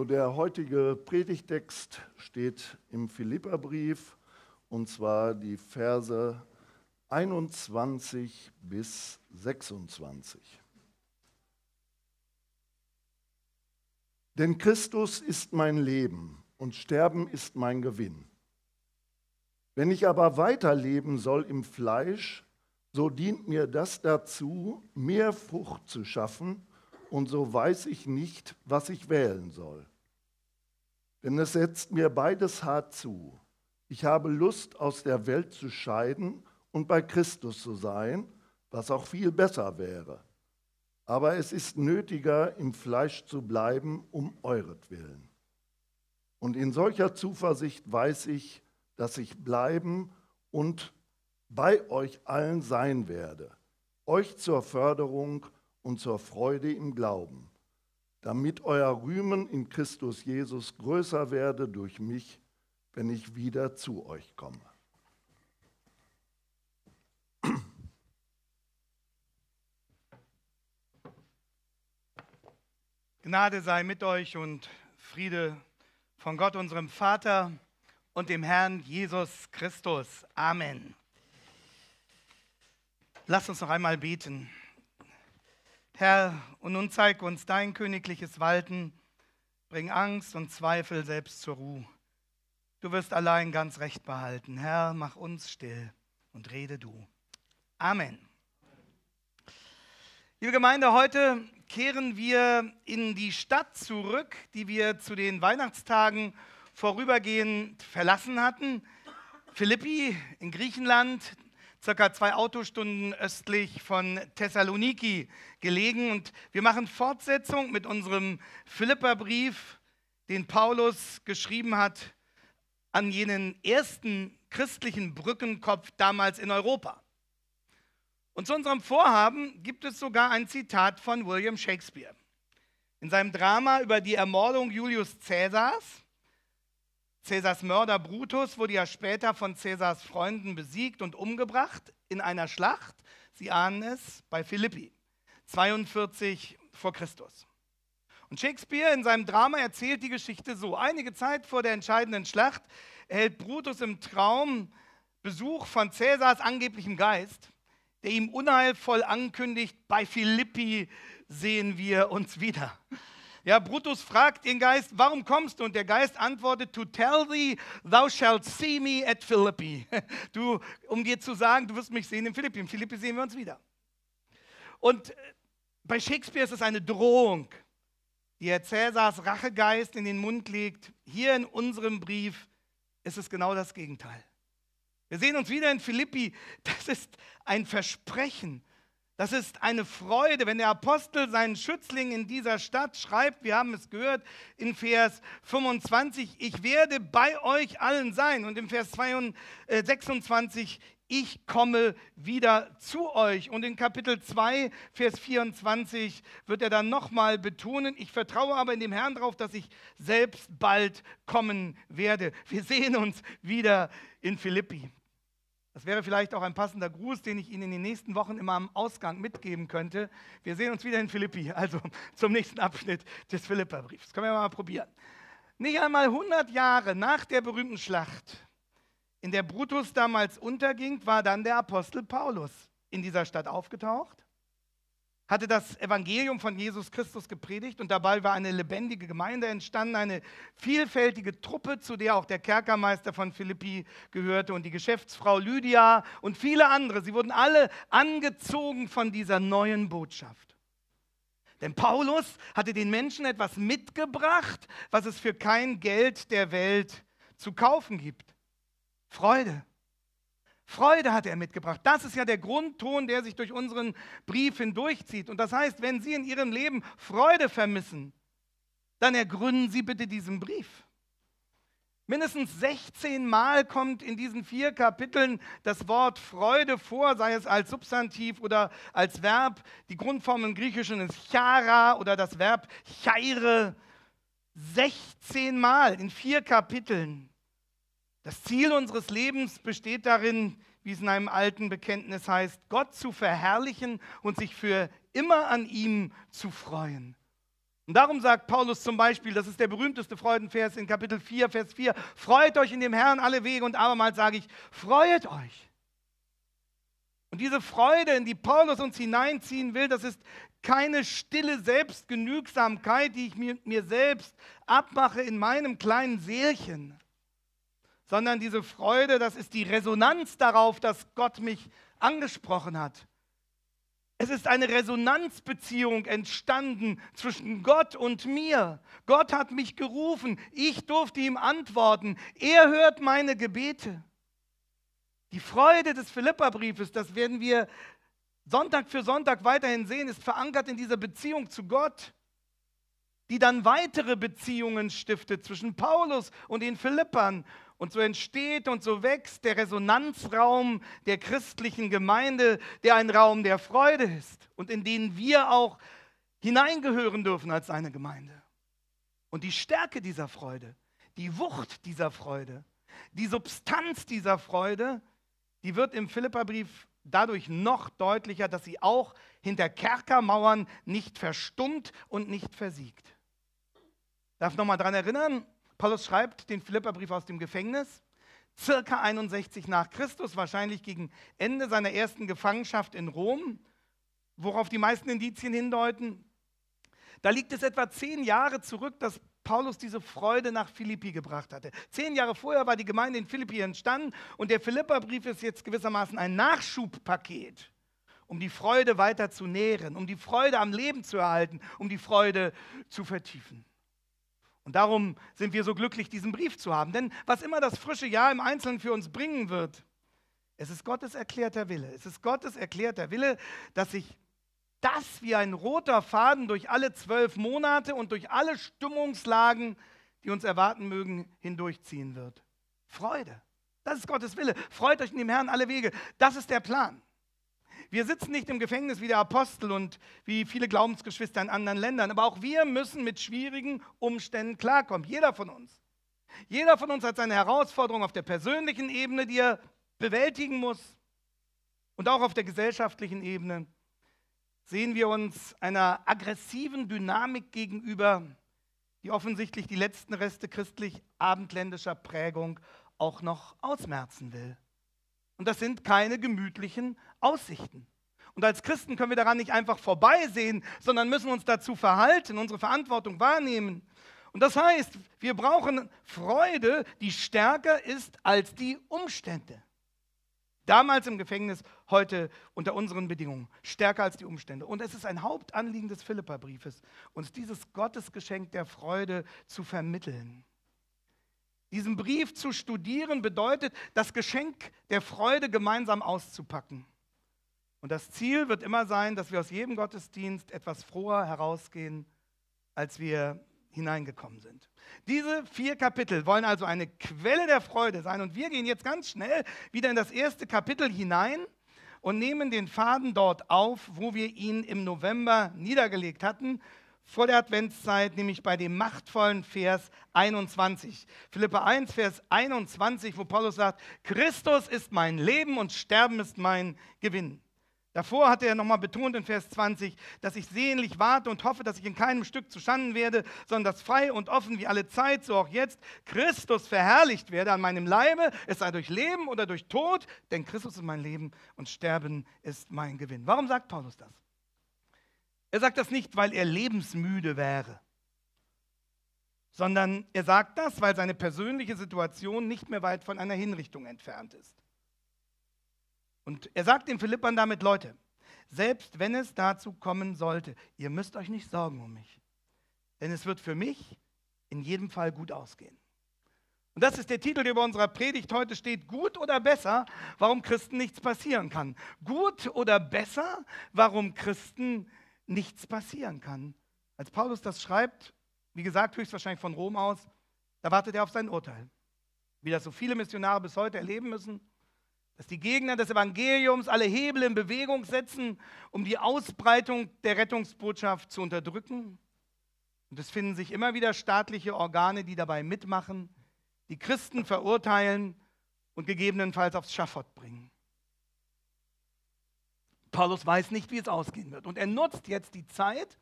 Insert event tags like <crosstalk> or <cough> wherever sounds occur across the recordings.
So, der heutige Predigtext steht im Philipperbrief und zwar die Verse 21 bis 26. Denn Christus ist mein Leben und Sterben ist mein Gewinn. Wenn ich aber weiterleben soll im Fleisch, so dient mir das dazu, mehr Frucht zu schaffen, und so weiß ich nicht, was ich wählen soll denn es setzt mir beides hart zu. Ich habe Lust, aus der Welt zu scheiden und bei Christus zu sein, was auch viel besser wäre. Aber es ist nötiger, im Fleisch zu bleiben, um euretwillen. Und in solcher Zuversicht weiß ich, dass ich bleiben und bei euch allen sein werde, euch zur Förderung und zur Freude im Glauben damit euer Rühmen in Christus Jesus größer werde durch mich, wenn ich wieder zu euch komme. Gnade sei mit euch und Friede von Gott, unserem Vater und dem Herrn Jesus Christus. Amen. Lasst uns noch einmal beten. Herr, und nun zeig uns dein königliches Walten, bring Angst und Zweifel selbst zur Ruhe. Du wirst allein ganz recht behalten. Herr, mach uns still und rede du. Amen. Liebe Gemeinde, heute kehren wir in die Stadt zurück, die wir zu den Weihnachtstagen vorübergehend verlassen hatten. Philippi in Griechenland, circa zwei Autostunden östlich von Thessaloniki gelegen. Und wir machen Fortsetzung mit unserem Philipperbrief, den Paulus geschrieben hat an jenen ersten christlichen Brückenkopf damals in Europa. Und zu unserem Vorhaben gibt es sogar ein Zitat von William Shakespeare. In seinem Drama über die Ermordung Julius Cäsars Cäsars Mörder Brutus wurde ja später von Cäsars Freunden besiegt und umgebracht in einer Schlacht, Sie ahnen es, bei Philippi, 42 vor Christus. Und Shakespeare in seinem Drama erzählt die Geschichte so. Einige Zeit vor der entscheidenden Schlacht erhält Brutus im Traum Besuch von Cäsars angeblichem Geist, der ihm unheilvoll ankündigt, bei Philippi sehen wir uns wieder. Ja, Brutus fragt den Geist, warum kommst du? Und der Geist antwortet, to tell thee, thou shalt see me at Philippi. <laughs> Du, um dir zu sagen, du wirst mich sehen in Philippi. In Philippi sehen wir uns wieder. Und äh, bei Shakespeare ist es eine Drohung, die er Cäsars Rachegeist in den Mund legt. Hier in unserem Brief ist es genau das Gegenteil. Wir sehen uns wieder in Philippi. Das ist ein Versprechen das ist eine Freude, wenn der Apostel seinen Schützling in dieser Stadt schreibt, wir haben es gehört in Vers 25, ich werde bei euch allen sein. Und im Vers 26, ich komme wieder zu euch. Und in Kapitel 2, Vers 24 wird er dann nochmal betonen, ich vertraue aber in dem Herrn darauf, dass ich selbst bald kommen werde. Wir sehen uns wieder in Philippi. Das wäre vielleicht auch ein passender Gruß, den ich Ihnen in den nächsten Wochen immer am Ausgang mitgeben könnte. Wir sehen uns wieder in Philippi, also <laughs> zum nächsten Abschnitt des Philipperbriefs. Können wir mal probieren. Nicht einmal 100 Jahre nach der berühmten Schlacht, in der Brutus damals unterging, war dann der Apostel Paulus in dieser Stadt aufgetaucht hatte das Evangelium von Jesus Christus gepredigt und dabei war eine lebendige Gemeinde entstanden, eine vielfältige Truppe, zu der auch der Kerkermeister von Philippi gehörte und die Geschäftsfrau Lydia und viele andere. Sie wurden alle angezogen von dieser neuen Botschaft. Denn Paulus hatte den Menschen etwas mitgebracht, was es für kein Geld der Welt zu kaufen gibt. Freude. Freude hat er mitgebracht. Das ist ja der Grundton, der sich durch unseren Brief hindurchzieht. Und das heißt, wenn Sie in Ihrem Leben Freude vermissen, dann ergründen Sie bitte diesen Brief. Mindestens 16 Mal kommt in diesen vier Kapiteln das Wort Freude vor, sei es als Substantiv oder als Verb. Die Grundform im Griechischen ist chara oder das Verb chaire. 16 Mal in vier Kapiteln. Das Ziel unseres Lebens besteht darin, wie es in einem alten Bekenntnis heißt, Gott zu verherrlichen und sich für immer an ihm zu freuen. Und darum sagt Paulus zum Beispiel, das ist der berühmteste Freudenvers in Kapitel 4, Vers 4, freut euch in dem Herrn alle Wege und abermals sage ich, freut euch. Und diese Freude, in die Paulus uns hineinziehen will, das ist keine stille Selbstgenügsamkeit, die ich mir, mir selbst abmache in meinem kleinen Seelchen sondern diese Freude, das ist die Resonanz darauf, dass Gott mich angesprochen hat. Es ist eine Resonanzbeziehung entstanden zwischen Gott und mir. Gott hat mich gerufen, ich durfte ihm antworten, er hört meine Gebete. Die Freude des Philipperbriefes, das werden wir Sonntag für Sonntag weiterhin sehen, ist verankert in dieser Beziehung zu Gott, die dann weitere Beziehungen stiftet zwischen Paulus und den Philippern und so entsteht und so wächst der Resonanzraum der christlichen Gemeinde, der ein Raum der Freude ist und in den wir auch hineingehören dürfen als eine Gemeinde. Und die Stärke dieser Freude, die Wucht dieser Freude, die Substanz dieser Freude, die wird im Philipperbrief dadurch noch deutlicher, dass sie auch hinter Kerkermauern nicht verstummt und nicht versiegt. Ich darf nochmal daran erinnern, Paulus schreibt den Philipperbrief aus dem Gefängnis, circa 61 nach Christus, wahrscheinlich gegen Ende seiner ersten Gefangenschaft in Rom, worauf die meisten Indizien hindeuten. Da liegt es etwa zehn Jahre zurück, dass Paulus diese Freude nach Philippi gebracht hatte. Zehn Jahre vorher war die Gemeinde in Philippi entstanden und der Philipperbrief ist jetzt gewissermaßen ein Nachschubpaket, um die Freude weiter zu nähren, um die Freude am Leben zu erhalten, um die Freude zu vertiefen. Und darum sind wir so glücklich, diesen Brief zu haben. Denn was immer das frische Jahr im Einzelnen für uns bringen wird, es ist Gottes erklärter Wille. Es ist Gottes erklärter Wille, dass sich das wie ein roter Faden durch alle zwölf Monate und durch alle Stimmungslagen, die uns erwarten mögen, hindurchziehen wird. Freude. Das ist Gottes Wille. Freut euch in dem Herrn alle Wege. Das ist der Plan. Wir sitzen nicht im Gefängnis wie der Apostel und wie viele Glaubensgeschwister in anderen Ländern, aber auch wir müssen mit schwierigen Umständen klarkommen. Jeder von uns. Jeder von uns hat seine Herausforderung auf der persönlichen Ebene, die er bewältigen muss. Und auch auf der gesellschaftlichen Ebene sehen wir uns einer aggressiven Dynamik gegenüber, die offensichtlich die letzten Reste christlich-abendländischer Prägung auch noch ausmerzen will. Und das sind keine gemütlichen Aussichten. Und als Christen können wir daran nicht einfach vorbeisehen, sondern müssen uns dazu verhalten, unsere Verantwortung wahrnehmen. Und das heißt, wir brauchen Freude, die stärker ist als die Umstände. Damals im Gefängnis, heute unter unseren Bedingungen, stärker als die Umstände. Und es ist ein Hauptanliegen des Philipperbriefes, uns dieses Gottesgeschenk der Freude zu vermitteln. Diesen Brief zu studieren bedeutet, das Geschenk der Freude gemeinsam auszupacken. Und das Ziel wird immer sein, dass wir aus jedem Gottesdienst etwas froher herausgehen, als wir hineingekommen sind. Diese vier Kapitel wollen also eine Quelle der Freude sein. Und wir gehen jetzt ganz schnell wieder in das erste Kapitel hinein und nehmen den Faden dort auf, wo wir ihn im November niedergelegt hatten vor der Adventszeit, nämlich bei dem machtvollen Vers 21. Philippa 1, Vers 21, wo Paulus sagt, Christus ist mein Leben und Sterben ist mein Gewinn. Davor hatte er nochmal betont in Vers 20, dass ich sehnlich warte und hoffe, dass ich in keinem Stück zuschanden werde, sondern dass frei und offen wie alle Zeit, so auch jetzt, Christus verherrlicht werde an meinem Leibe, es sei durch Leben oder durch Tod, denn Christus ist mein Leben und Sterben ist mein Gewinn. Warum sagt Paulus das? Er sagt das nicht, weil er lebensmüde wäre, sondern er sagt das, weil seine persönliche Situation nicht mehr weit von einer Hinrichtung entfernt ist. Und er sagt den Philippern damit, Leute, selbst wenn es dazu kommen sollte, ihr müsst euch nicht sorgen um mich, denn es wird für mich in jedem Fall gut ausgehen. Und das ist der Titel, der über unserer Predigt heute steht. Gut oder besser, warum Christen nichts passieren kann. Gut oder besser, warum Christen nichts nichts passieren kann. Als Paulus das schreibt, wie gesagt, höchstwahrscheinlich von Rom aus, da wartet er auf sein Urteil. Wie das so viele Missionare bis heute erleben müssen, dass die Gegner des Evangeliums alle Hebel in Bewegung setzen, um die Ausbreitung der Rettungsbotschaft zu unterdrücken. Und es finden sich immer wieder staatliche Organe, die dabei mitmachen, die Christen verurteilen und gegebenenfalls aufs Schafott bringen. Paulus weiß nicht, wie es ausgehen wird. Und er nutzt jetzt die Zeit,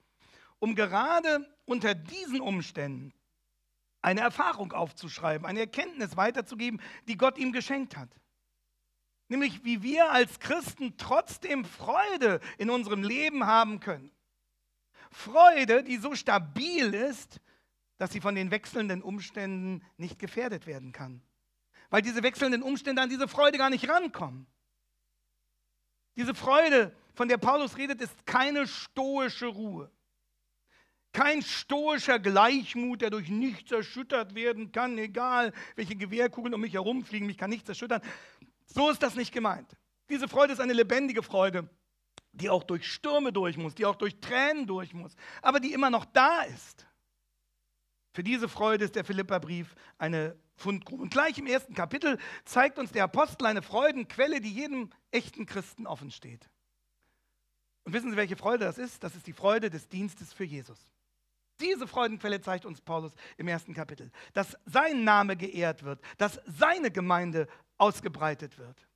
um gerade unter diesen Umständen eine Erfahrung aufzuschreiben, eine Erkenntnis weiterzugeben, die Gott ihm geschenkt hat. Nämlich, wie wir als Christen trotzdem Freude in unserem Leben haben können. Freude, die so stabil ist, dass sie von den wechselnden Umständen nicht gefährdet werden kann. Weil diese wechselnden Umstände an diese Freude gar nicht rankommen. Diese Freude, von der Paulus redet, ist keine stoische Ruhe. Kein stoischer Gleichmut, der durch nichts erschüttert werden kann, egal welche Gewehrkugeln um mich herumfliegen, mich kann nichts erschüttern. So ist das nicht gemeint. Diese Freude ist eine lebendige Freude, die auch durch Stürme durch muss, die auch durch Tränen durch muss, aber die immer noch da ist. Für diese Freude ist der Philipperbrief eine Fundgrube. Und gleich im ersten Kapitel zeigt uns der Apostel eine Freudenquelle, die jedem echten Christen offen steht. Und wissen Sie, welche Freude das ist? Das ist die Freude des Dienstes für Jesus. Diese Freudenquelle zeigt uns Paulus im ersten Kapitel, dass sein Name geehrt wird, dass seine Gemeinde ausgebreitet wird.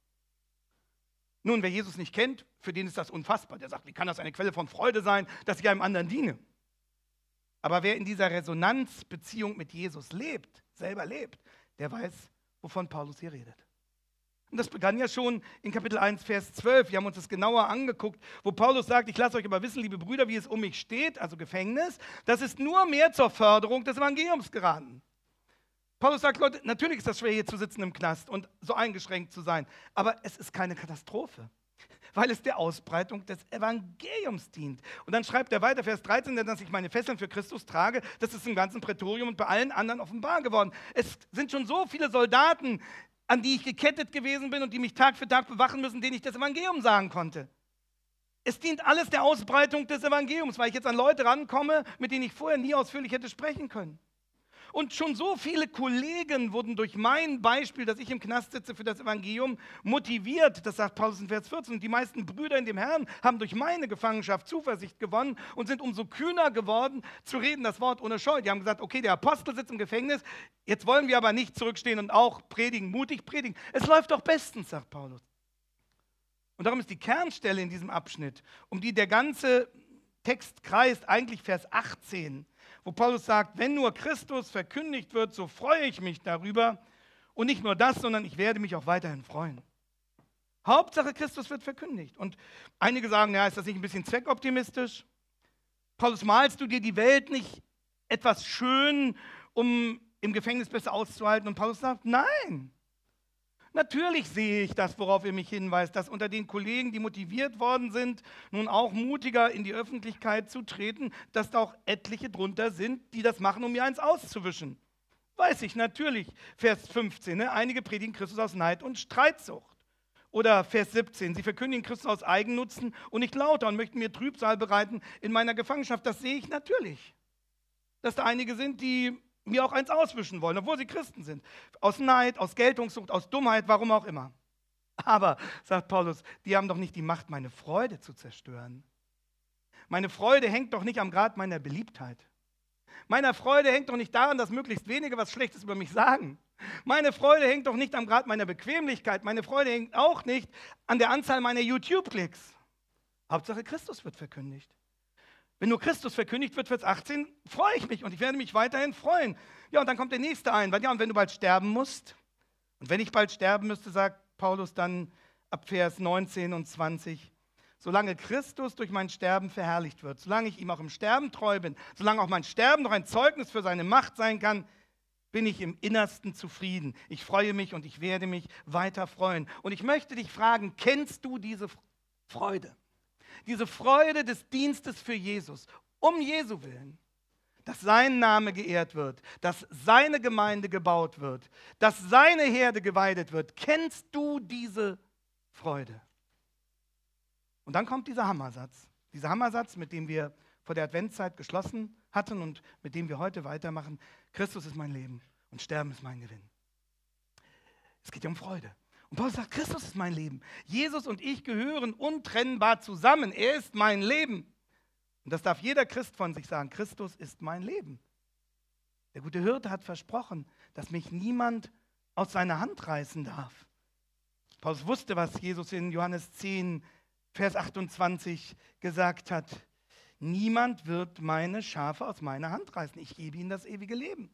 Nun, wer Jesus nicht kennt, für den ist das unfassbar. Der sagt, wie kann das eine Quelle von Freude sein, dass ich einem anderen diene? Aber wer in dieser Resonanzbeziehung mit Jesus lebt, selber lebt, der weiß, wovon Paulus hier redet. Und das begann ja schon in Kapitel 1, Vers 12. Wir haben uns das genauer angeguckt, wo Paulus sagt, ich lasse euch aber wissen, liebe Brüder, wie es um mich steht, also Gefängnis. Das ist nur mehr zur Förderung des Evangeliums geraten. Paulus sagt, Leute, natürlich ist das schwer, hier zu sitzen im Knast und so eingeschränkt zu sein, aber es ist keine Katastrophe weil es der Ausbreitung des Evangeliums dient. Und dann schreibt er weiter, Vers 13, denn dass ich meine Fesseln für Christus trage, das ist im ganzen Prätorium und bei allen anderen offenbar geworden. Es sind schon so viele Soldaten, an die ich gekettet gewesen bin und die mich Tag für Tag bewachen müssen, denen ich das Evangelium sagen konnte. Es dient alles der Ausbreitung des Evangeliums, weil ich jetzt an Leute rankomme, mit denen ich vorher nie ausführlich hätte sprechen können. Und schon so viele Kollegen wurden durch mein Beispiel, dass ich im Knast sitze für das Evangelium, motiviert. Das sagt Paulus in Vers 14. Und die meisten Brüder in dem Herrn haben durch meine Gefangenschaft Zuversicht gewonnen und sind umso kühner geworden, zu reden das Wort ohne Scheu. Die haben gesagt, okay, der Apostel sitzt im Gefängnis, jetzt wollen wir aber nicht zurückstehen und auch predigen, mutig predigen. Es läuft doch bestens, sagt Paulus. Und darum ist die Kernstelle in diesem Abschnitt, um die der ganze Text kreist, eigentlich Vers 18 wo Paulus sagt, wenn nur Christus verkündigt wird, so freue ich mich darüber. Und nicht nur das, sondern ich werde mich auch weiterhin freuen. Hauptsache, Christus wird verkündigt. Und einige sagen, ja, ist das nicht ein bisschen zweckoptimistisch? Paulus, malst du dir die Welt nicht etwas schön, um im Gefängnis besser auszuhalten? Und Paulus sagt, nein. Natürlich sehe ich das, worauf ihr mich hinweist, dass unter den Kollegen, die motiviert worden sind, nun auch mutiger in die Öffentlichkeit zu treten, dass da auch etliche drunter sind, die das machen, um mir eins auszuwischen. Weiß ich natürlich. Vers 15, ne? einige predigen Christus aus Neid und Streitsucht. Oder Vers 17, sie verkündigen Christus aus Eigennutzen und nicht lauter und möchten mir Trübsal bereiten in meiner Gefangenschaft. Das sehe ich natürlich. Dass da einige sind, die mir auch eins auswischen wollen, obwohl sie Christen sind. Aus Neid, aus Geltungssucht, aus Dummheit, warum auch immer. Aber, sagt Paulus, die haben doch nicht die Macht, meine Freude zu zerstören. Meine Freude hängt doch nicht am Grad meiner Beliebtheit. Meiner Freude hängt doch nicht daran, dass möglichst wenige was Schlechtes über mich sagen. Meine Freude hängt doch nicht am Grad meiner Bequemlichkeit. Meine Freude hängt auch nicht an der Anzahl meiner YouTube-Klicks. Hauptsache Christus wird verkündigt. Wenn nur Christus verkündigt wird, Vers 18, freue ich mich und ich werde mich weiterhin freuen. Ja, und dann kommt der nächste ein. Ja, und wenn du bald sterben musst, und wenn ich bald sterben müsste, sagt Paulus dann ab Vers 19 und 20, solange Christus durch mein Sterben verherrlicht wird, solange ich ihm auch im Sterben treu bin, solange auch mein Sterben noch ein Zeugnis für seine Macht sein kann, bin ich im Innersten zufrieden. Ich freue mich und ich werde mich weiter freuen. Und ich möchte dich fragen, kennst du diese Freude? diese Freude des Dienstes für Jesus, um Jesu willen, dass sein Name geehrt wird, dass seine Gemeinde gebaut wird, dass seine Herde geweidet wird. Kennst du diese Freude? Und dann kommt dieser Hammersatz. Dieser Hammersatz, mit dem wir vor der Adventszeit geschlossen hatten und mit dem wir heute weitermachen. Christus ist mein Leben und Sterben ist mein Gewinn. Es geht ja um Freude. Und Paulus sagt, Christus ist mein Leben. Jesus und ich gehören untrennbar zusammen. Er ist mein Leben. Und das darf jeder Christ von sich sagen. Christus ist mein Leben. Der gute Hirte hat versprochen, dass mich niemand aus seiner Hand reißen darf. Paulus wusste, was Jesus in Johannes 10, Vers 28 gesagt hat. Niemand wird meine Schafe aus meiner Hand reißen. Ich gebe ihnen das ewige Leben.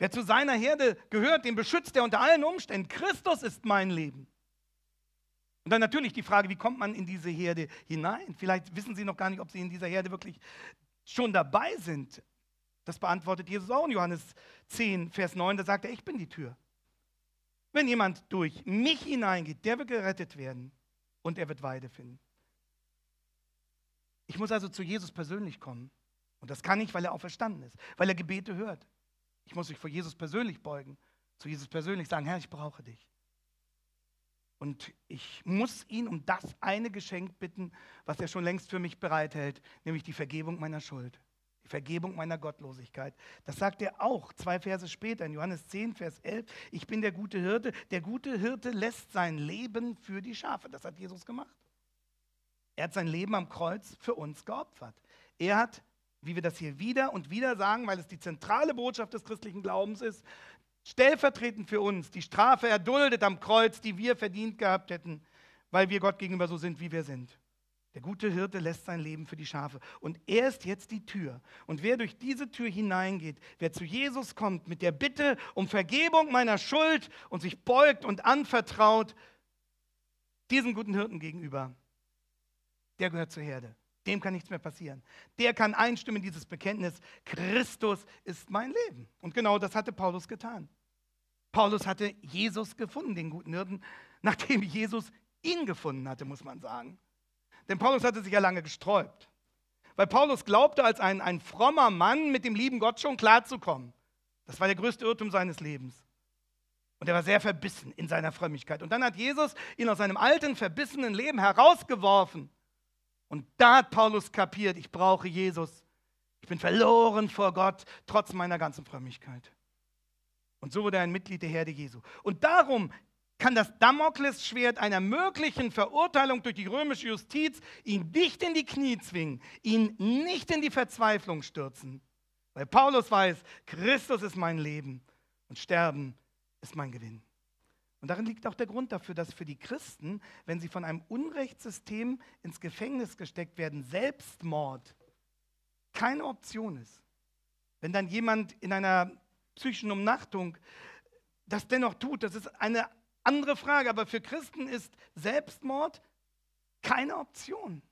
Wer zu seiner Herde gehört, den beschützt er unter allen Umständen. Christus ist mein Leben. Und dann natürlich die Frage, wie kommt man in diese Herde hinein? Vielleicht wissen Sie noch gar nicht, ob Sie in dieser Herde wirklich schon dabei sind. Das beantwortet Jesus auch in Johannes 10, Vers 9. Da sagt er, ich bin die Tür. Wenn jemand durch mich hineingeht, der wird gerettet werden und er wird Weide finden. Ich muss also zu Jesus persönlich kommen. Und das kann ich, weil er auch verstanden ist, weil er Gebete hört, ich muss mich vor Jesus persönlich beugen, zu Jesus persönlich sagen, Herr, ich brauche dich. Und ich muss ihn um das eine Geschenk bitten, was er schon längst für mich bereithält, nämlich die Vergebung meiner Schuld, die Vergebung meiner Gottlosigkeit. Das sagt er auch zwei Verse später in Johannes 10, Vers 11. Ich bin der gute Hirte. Der gute Hirte lässt sein Leben für die Schafe. Das hat Jesus gemacht. Er hat sein Leben am Kreuz für uns geopfert. Er hat wie wir das hier wieder und wieder sagen, weil es die zentrale Botschaft des christlichen Glaubens ist, stellvertretend für uns die Strafe erduldet am Kreuz, die wir verdient gehabt hätten, weil wir Gott gegenüber so sind, wie wir sind. Der gute Hirte lässt sein Leben für die Schafe. Und er ist jetzt die Tür. Und wer durch diese Tür hineingeht, wer zu Jesus kommt mit der Bitte um Vergebung meiner Schuld und sich beugt und anvertraut, diesem guten Hirten gegenüber, der gehört zur Herde dem kann nichts mehr passieren. Der kann einstimmen in dieses Bekenntnis, Christus ist mein Leben. Und genau das hatte Paulus getan. Paulus hatte Jesus gefunden, den guten Hirten, nachdem Jesus ihn gefunden hatte, muss man sagen. Denn Paulus hatte sich ja lange gesträubt. Weil Paulus glaubte, als ein, ein frommer Mann mit dem lieben Gott schon klarzukommen. Das war der größte Irrtum seines Lebens. Und er war sehr verbissen in seiner Frömmigkeit. Und dann hat Jesus ihn aus seinem alten, verbissenen Leben herausgeworfen und da hat Paulus kapiert, ich brauche Jesus. Ich bin verloren vor Gott, trotz meiner ganzen Frömmigkeit. Und so wurde er ein Mitglied der Herde Jesu. Und darum kann das Damoklesschwert einer möglichen Verurteilung durch die römische Justiz ihn nicht in die Knie zwingen, ihn nicht in die Verzweiflung stürzen. Weil Paulus weiß, Christus ist mein Leben und Sterben ist mein Gewinn. Und darin liegt auch der Grund dafür, dass für die Christen, wenn sie von einem Unrechtssystem ins Gefängnis gesteckt werden, Selbstmord keine Option ist. Wenn dann jemand in einer psychischen Umnachtung das dennoch tut, das ist eine andere Frage. Aber für Christen ist Selbstmord keine Option.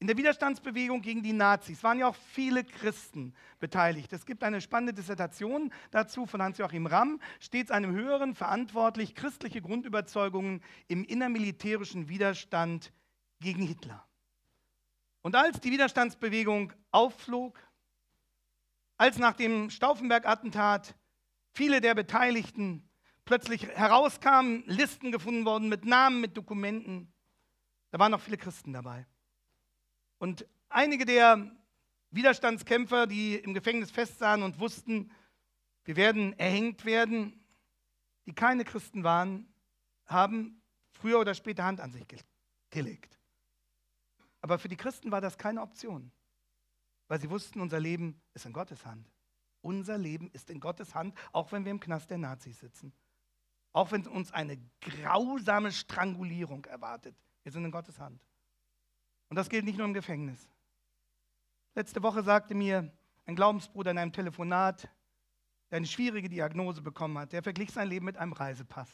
In der Widerstandsbewegung gegen die Nazis waren ja auch viele Christen beteiligt. Es gibt eine spannende Dissertation dazu von Hans-Joachim Ramm, stets einem höheren verantwortlich christliche Grundüberzeugungen im innermilitärischen Widerstand gegen Hitler. Und als die Widerstandsbewegung aufflog, als nach dem Stauffenberg-Attentat viele der Beteiligten plötzlich herauskamen, Listen gefunden wurden mit Namen, mit Dokumenten, da waren noch viele Christen dabei. Und einige der Widerstandskämpfer, die im Gefängnis festsahen und wussten, wir werden erhängt werden, die keine Christen waren, haben früher oder später Hand an sich gelegt. Aber für die Christen war das keine Option, weil sie wussten, unser Leben ist in Gottes Hand. Unser Leben ist in Gottes Hand, auch wenn wir im Knast der Nazis sitzen. Auch wenn uns eine grausame Strangulierung erwartet. Wir sind in Gottes Hand. Und das gilt nicht nur im Gefängnis. Letzte Woche sagte mir ein Glaubensbruder in einem Telefonat, der eine schwierige Diagnose bekommen hat, der verglich sein Leben mit einem Reisepass.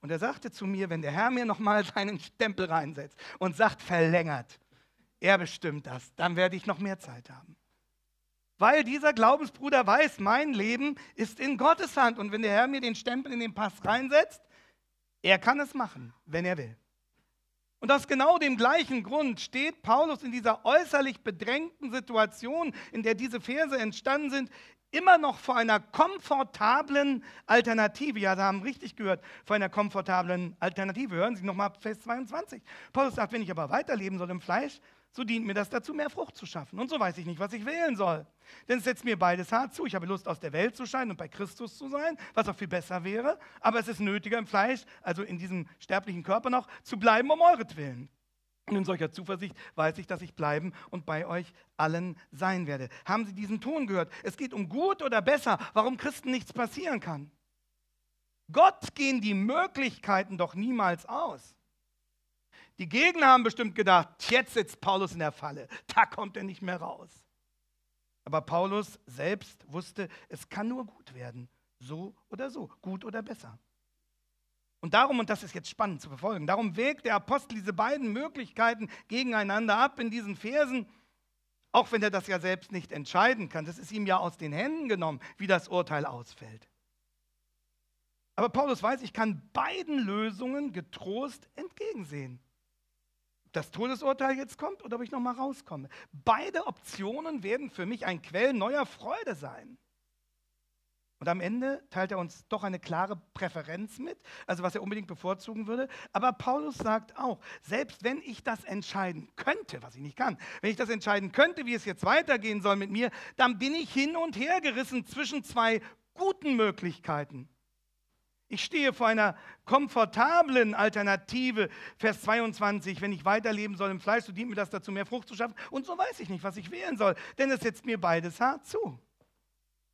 Und er sagte zu mir, wenn der Herr mir nochmal seinen Stempel reinsetzt und sagt, verlängert, er bestimmt das, dann werde ich noch mehr Zeit haben. Weil dieser Glaubensbruder weiß, mein Leben ist in Gottes Hand und wenn der Herr mir den Stempel in den Pass reinsetzt, er kann es machen, wenn er will. Und aus genau dem gleichen Grund steht Paulus in dieser äußerlich bedrängten Situation, in der diese Verse entstanden sind, immer noch vor einer komfortablen Alternative. Ja, Sie haben richtig gehört, vor einer komfortablen Alternative. Hören Sie nochmal Vers 22. Paulus sagt, wenn ich aber weiterleben soll im Fleisch, so dient mir das dazu, mehr Frucht zu schaffen. Und so weiß ich nicht, was ich wählen soll. Denn es setzt mir beides hart zu. Ich habe Lust, aus der Welt zu scheinen und bei Christus zu sein, was auch viel besser wäre. Aber es ist nötiger, im Fleisch, also in diesem sterblichen Körper noch, zu bleiben um euretwillen. Und in solcher Zuversicht weiß ich, dass ich bleiben und bei euch allen sein werde. Haben Sie diesen Ton gehört? Es geht um gut oder besser, warum Christen nichts passieren kann. Gott gehen die Möglichkeiten doch niemals aus. Die Gegner haben bestimmt gedacht, jetzt sitzt Paulus in der Falle, da kommt er nicht mehr raus. Aber Paulus selbst wusste, es kann nur gut werden, so oder so, gut oder besser. Und darum, und das ist jetzt spannend zu verfolgen, darum wägt der Apostel diese beiden Möglichkeiten gegeneinander ab in diesen Versen, auch wenn er das ja selbst nicht entscheiden kann. Das ist ihm ja aus den Händen genommen, wie das Urteil ausfällt. Aber Paulus weiß, ich kann beiden Lösungen getrost entgegensehen das Todesurteil jetzt kommt oder ob ich nochmal rauskomme. Beide Optionen werden für mich ein Quell neuer Freude sein. Und am Ende teilt er uns doch eine klare Präferenz mit, also was er unbedingt bevorzugen würde. Aber Paulus sagt auch, selbst wenn ich das entscheiden könnte, was ich nicht kann, wenn ich das entscheiden könnte, wie es jetzt weitergehen soll mit mir, dann bin ich hin und her gerissen zwischen zwei guten Möglichkeiten. Ich stehe vor einer komfortablen Alternative. Vers 22, wenn ich weiterleben soll im Fleisch, so dient mir das dazu, mehr Frucht zu schaffen. Und so weiß ich nicht, was ich wählen soll, denn es setzt mir beides hart zu.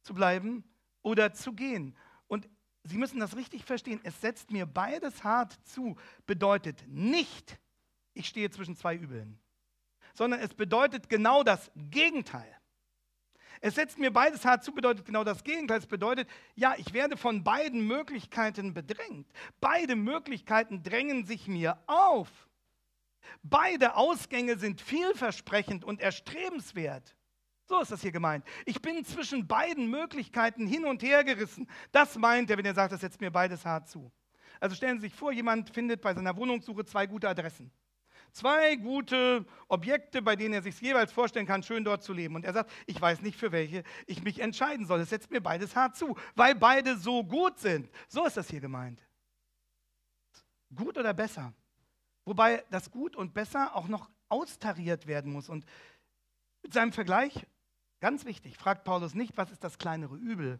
Zu bleiben oder zu gehen. Und Sie müssen das richtig verstehen. Es setzt mir beides hart zu, bedeutet nicht, ich stehe zwischen zwei Übeln, sondern es bedeutet genau das Gegenteil. Es setzt mir beides hart zu, bedeutet genau das Gegenteil. Es bedeutet, ja, ich werde von beiden Möglichkeiten bedrängt. Beide Möglichkeiten drängen sich mir auf. Beide Ausgänge sind vielversprechend und erstrebenswert. So ist das hier gemeint. Ich bin zwischen beiden Möglichkeiten hin und her gerissen. Das meint er, wenn er sagt, das setzt mir beides hart zu. Also stellen Sie sich vor, jemand findet bei seiner Wohnungssuche zwei gute Adressen. Zwei gute Objekte, bei denen er sich jeweils vorstellen kann, schön dort zu leben. Und er sagt, ich weiß nicht, für welche ich mich entscheiden soll. Es setzt mir beides hart zu, weil beide so gut sind. So ist das hier gemeint. Gut oder besser? Wobei das Gut und Besser auch noch austariert werden muss. Und mit seinem Vergleich, ganz wichtig, fragt Paulus nicht, was ist das kleinere Übel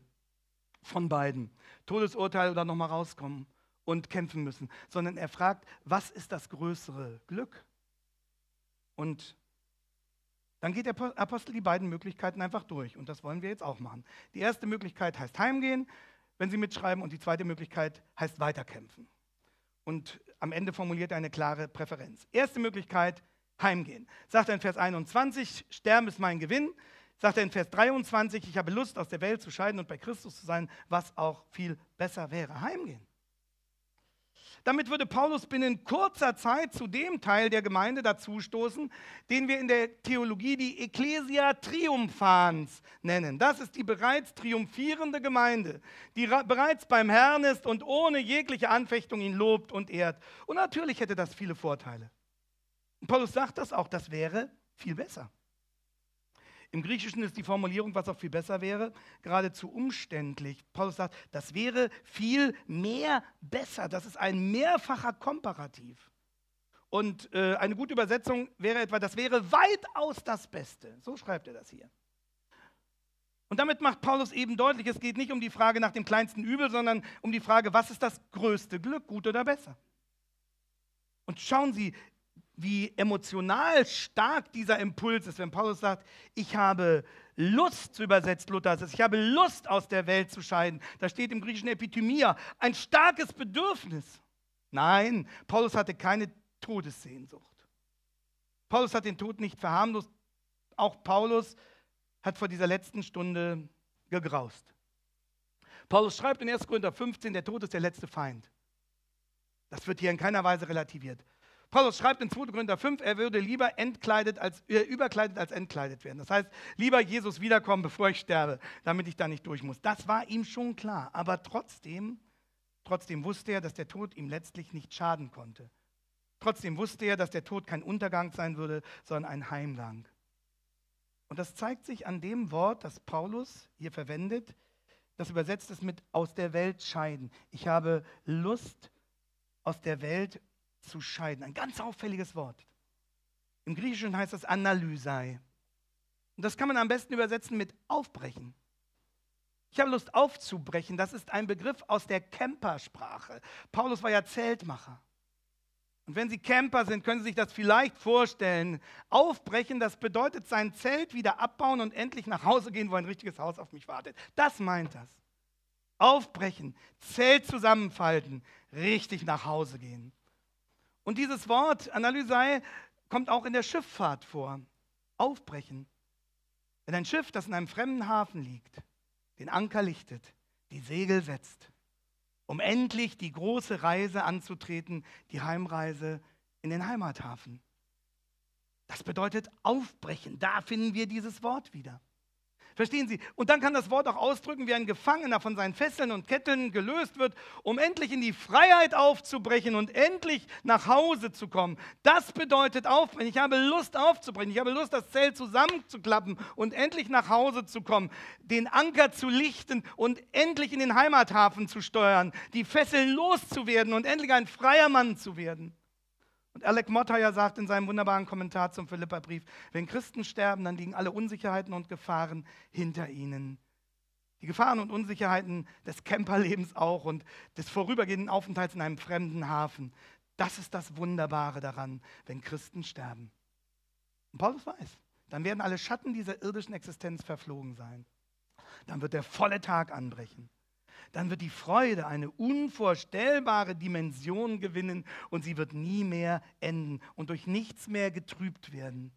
von beiden? Todesurteil oder nochmal rauskommen, und kämpfen müssen, sondern er fragt, was ist das größere Glück? Und dann geht der Apostel die beiden Möglichkeiten einfach durch und das wollen wir jetzt auch machen. Die erste Möglichkeit heißt heimgehen, wenn Sie mitschreiben, und die zweite Möglichkeit heißt weiterkämpfen. Und am Ende formuliert er eine klare Präferenz. Erste Möglichkeit, heimgehen. Sagt er in Vers 21, Sterben ist mein Gewinn. Sagt er in Vers 23, ich habe Lust, aus der Welt zu scheiden und bei Christus zu sein, was auch viel besser wäre. Heimgehen. Damit würde Paulus binnen kurzer Zeit zu dem Teil der Gemeinde dazustoßen, den wir in der Theologie die Ecclesia Triumphans nennen. Das ist die bereits triumphierende Gemeinde, die bereits beim Herrn ist und ohne jegliche Anfechtung ihn lobt und ehrt. Und natürlich hätte das viele Vorteile. Und Paulus sagt das auch, das wäre viel besser. Im Griechischen ist die Formulierung, was auch viel besser wäre, geradezu umständlich. Paulus sagt, das wäre viel mehr besser. Das ist ein mehrfacher Komparativ. Und äh, eine gute Übersetzung wäre etwa, das wäre weitaus das Beste. So schreibt er das hier. Und damit macht Paulus eben deutlich, es geht nicht um die Frage nach dem kleinsten Übel, sondern um die Frage, was ist das größte Glück, gut oder besser? Und schauen Sie, wie emotional stark dieser Impuls ist, wenn Paulus sagt, ich habe Lust, so übersetzt Luther ich habe Lust aus der Welt zu scheiden. Da steht im griechischen Epithymia, ein starkes Bedürfnis. Nein, Paulus hatte keine Todessehnsucht. Paulus hat den Tod nicht verharmlost. Auch Paulus hat vor dieser letzten Stunde gegraust. Paulus schreibt in 1. Korinther 15, der Tod ist der letzte Feind. Das wird hier in keiner Weise relativiert. Paulus schreibt in 2. Korinther 5, er würde lieber entkleidet als, äh, überkleidet als entkleidet werden. Das heißt, lieber Jesus wiederkommen, bevor ich sterbe, damit ich da nicht durch muss. Das war ihm schon klar. Aber trotzdem, trotzdem wusste er, dass der Tod ihm letztlich nicht schaden konnte. Trotzdem wusste er, dass der Tod kein Untergang sein würde, sondern ein Heimgang. Und das zeigt sich an dem Wort, das Paulus hier verwendet. Das übersetzt es mit aus der Welt scheiden. Ich habe Lust, aus der Welt zu scheiden. Ein ganz auffälliges Wort. Im Griechischen heißt das Analysei. Und das kann man am besten übersetzen mit aufbrechen. Ich habe Lust aufzubrechen. Das ist ein Begriff aus der Campersprache. Paulus war ja Zeltmacher. Und wenn Sie Camper sind, können Sie sich das vielleicht vorstellen. Aufbrechen, das bedeutet sein Zelt wieder abbauen und endlich nach Hause gehen, wo ein richtiges Haus auf mich wartet. Das meint das. Aufbrechen, Zelt zusammenfalten, richtig nach Hause gehen. Und dieses Wort Analysei kommt auch in der Schifffahrt vor. Aufbrechen. Wenn ein Schiff, das in einem fremden Hafen liegt, den Anker lichtet, die Segel setzt, um endlich die große Reise anzutreten, die Heimreise in den Heimathafen. Das bedeutet aufbrechen. Da finden wir dieses Wort wieder. Verstehen Sie? Und dann kann das Wort auch ausdrücken, wie ein Gefangener von seinen Fesseln und Ketten gelöst wird, um endlich in die Freiheit aufzubrechen und endlich nach Hause zu kommen. Das bedeutet aufbrechen. Ich habe Lust aufzubrechen. Ich habe Lust, das Zelt zusammenzuklappen und endlich nach Hause zu kommen, den Anker zu lichten und endlich in den Heimathafen zu steuern, die Fesseln loszuwerden und endlich ein freier Mann zu werden. Und Alec Mottaya sagt in seinem wunderbaren Kommentar zum Philipperbrief, wenn Christen sterben, dann liegen alle Unsicherheiten und Gefahren hinter ihnen. Die Gefahren und Unsicherheiten des Camperlebens auch und des vorübergehenden Aufenthalts in einem fremden Hafen. Das ist das Wunderbare daran, wenn Christen sterben. Und Paulus weiß, dann werden alle Schatten dieser irdischen Existenz verflogen sein. Dann wird der volle Tag anbrechen dann wird die Freude eine unvorstellbare Dimension gewinnen und sie wird nie mehr enden und durch nichts mehr getrübt werden.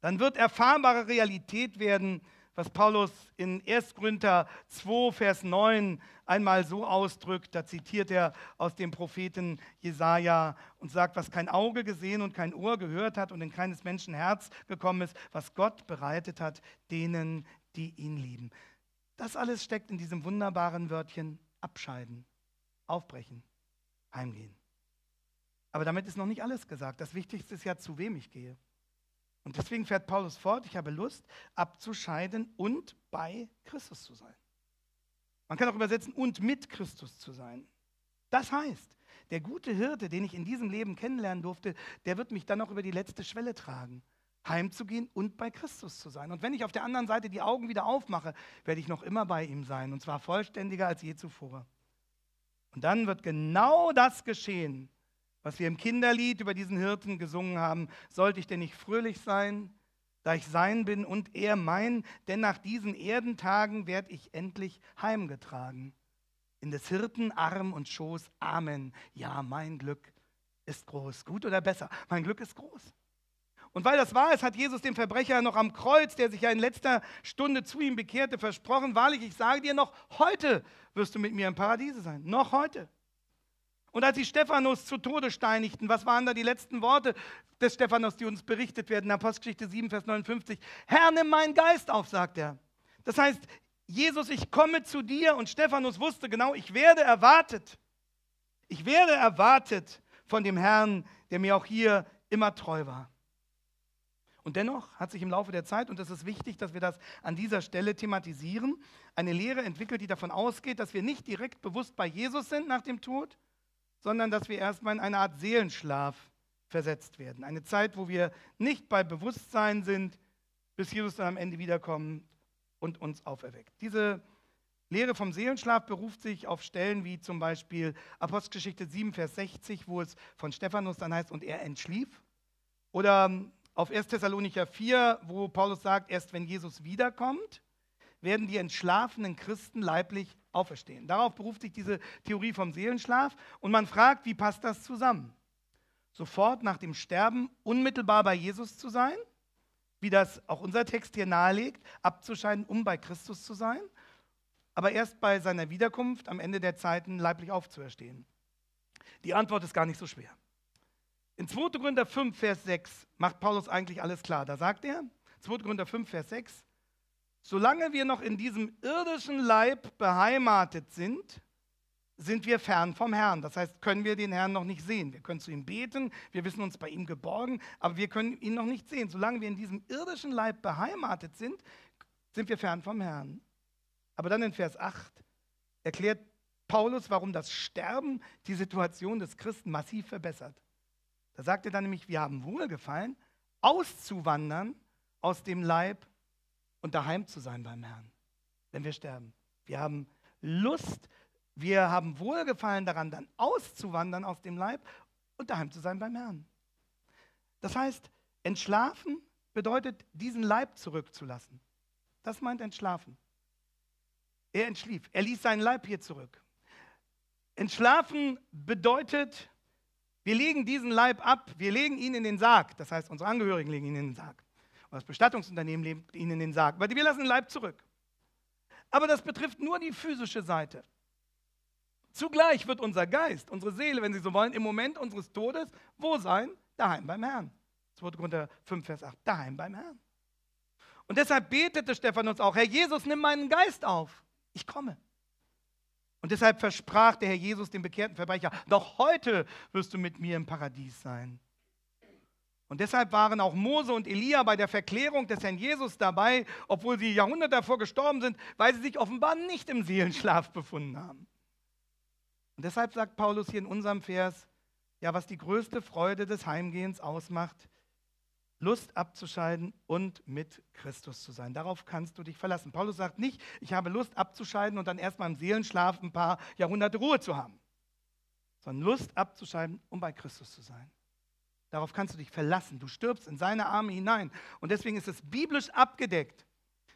Dann wird erfahrbare Realität werden, was Paulus in 1. Korinther 2, Vers 9 einmal so ausdrückt. Da zitiert er aus dem Propheten Jesaja und sagt, was kein Auge gesehen und kein Ohr gehört hat und in keines Menschen Herz gekommen ist, was Gott bereitet hat, denen, die ihn lieben. Das alles steckt in diesem wunderbaren Wörtchen abscheiden, aufbrechen, heimgehen. Aber damit ist noch nicht alles gesagt. Das Wichtigste ist ja, zu wem ich gehe. Und deswegen fährt Paulus fort, ich habe Lust, abzuscheiden und bei Christus zu sein. Man kann auch übersetzen, und mit Christus zu sein. Das heißt, der gute Hirte, den ich in diesem Leben kennenlernen durfte, der wird mich dann auch über die letzte Schwelle tragen heimzugehen und bei Christus zu sein. Und wenn ich auf der anderen Seite die Augen wieder aufmache, werde ich noch immer bei ihm sein, und zwar vollständiger als je zuvor. Und dann wird genau das geschehen, was wir im Kinderlied über diesen Hirten gesungen haben. Sollte ich denn nicht fröhlich sein, da ich sein bin und er mein, denn nach diesen Erdentagen werde ich endlich heimgetragen. In des Hirten Arm und Schoß, Amen. Ja, mein Glück ist groß. Gut oder besser? Mein Glück ist groß. Und weil das wahr ist, hat Jesus dem Verbrecher noch am Kreuz, der sich ja in letzter Stunde zu ihm bekehrte, versprochen, wahrlich, ich sage dir, noch heute wirst du mit mir im Paradiese sein. Noch heute. Und als sie Stephanus zu Tode steinigten, was waren da die letzten Worte des Stephanus, die uns berichtet werden? Apostelgeschichte 7, Vers 59. Herr, nimm meinen Geist auf, sagt er. Das heißt, Jesus, ich komme zu dir. Und Stephanus wusste genau, ich werde erwartet. Ich werde erwartet von dem Herrn, der mir auch hier immer treu war. Und dennoch hat sich im Laufe der Zeit, und es ist wichtig, dass wir das an dieser Stelle thematisieren, eine Lehre entwickelt, die davon ausgeht, dass wir nicht direkt bewusst bei Jesus sind nach dem Tod, sondern dass wir erstmal in eine Art Seelenschlaf versetzt werden. Eine Zeit, wo wir nicht bei Bewusstsein sind, bis Jesus dann am Ende wiederkommt und uns auferweckt. Diese Lehre vom Seelenschlaf beruft sich auf Stellen wie zum Beispiel Apostelgeschichte 7, Vers 60, wo es von Stephanus dann heißt, und er entschlief. Oder ähm, auf 1 Thessalonicher 4, wo Paulus sagt, erst wenn Jesus wiederkommt, werden die entschlafenen Christen leiblich auferstehen. Darauf beruft sich diese Theorie vom Seelenschlaf und man fragt, wie passt das zusammen? Sofort nach dem Sterben unmittelbar bei Jesus zu sein, wie das auch unser Text hier nahelegt, abzuscheiden, um bei Christus zu sein, aber erst bei seiner Wiederkunft am Ende der Zeiten leiblich aufzuerstehen. Die Antwort ist gar nicht so schwer. In 2. Gründer 5, Vers 6 macht Paulus eigentlich alles klar. Da sagt er, 2. Gründer 5, Vers 6, solange wir noch in diesem irdischen Leib beheimatet sind, sind wir fern vom Herrn. Das heißt, können wir den Herrn noch nicht sehen. Wir können zu ihm beten, wir wissen uns bei ihm geborgen, aber wir können ihn noch nicht sehen. Solange wir in diesem irdischen Leib beheimatet sind, sind wir fern vom Herrn. Aber dann in Vers 8 erklärt Paulus, warum das Sterben die Situation des Christen massiv verbessert. Da sagt er dann nämlich, wir haben Wohlgefallen, auszuwandern aus dem Leib und daheim zu sein beim Herrn, wenn wir sterben. Wir haben Lust, wir haben Wohlgefallen daran, dann auszuwandern aus dem Leib und daheim zu sein beim Herrn. Das heißt, entschlafen bedeutet, diesen Leib zurückzulassen. Das meint entschlafen. Er entschlief, er ließ seinen Leib hier zurück. Entschlafen bedeutet, wir legen diesen Leib ab, wir legen ihn in den Sarg. Das heißt, unsere Angehörigen legen ihn in den Sarg. Und das Bestattungsunternehmen legt ihn in den Sarg. Weil wir lassen den Leib zurück. Aber das betrifft nur die physische Seite. Zugleich wird unser Geist, unsere Seele, wenn Sie so wollen, im Moment unseres Todes wo sein? Daheim beim Herrn. 2. Korinther 5, Vers 8. Daheim beim Herrn. Und deshalb betete Stephanus auch, Herr Jesus, nimm meinen Geist auf. Ich komme. Und deshalb versprach der Herr Jesus dem bekehrten Verbrecher, noch heute wirst du mit mir im Paradies sein. Und deshalb waren auch Mose und Elia bei der Verklärung des Herrn Jesus dabei, obwohl sie Jahrhunderte davor gestorben sind, weil sie sich offenbar nicht im Seelenschlaf befunden haben. Und deshalb sagt Paulus hier in unserem Vers, ja, was die größte Freude des Heimgehens ausmacht, Lust abzuscheiden und mit Christus zu sein. Darauf kannst du dich verlassen. Paulus sagt nicht, ich habe Lust abzuscheiden und dann erstmal im Seelenschlaf ein paar Jahrhunderte Ruhe zu haben, sondern Lust abzuscheiden, um bei Christus zu sein. Darauf kannst du dich verlassen. Du stirbst in seine Arme hinein. Und deswegen ist es biblisch abgedeckt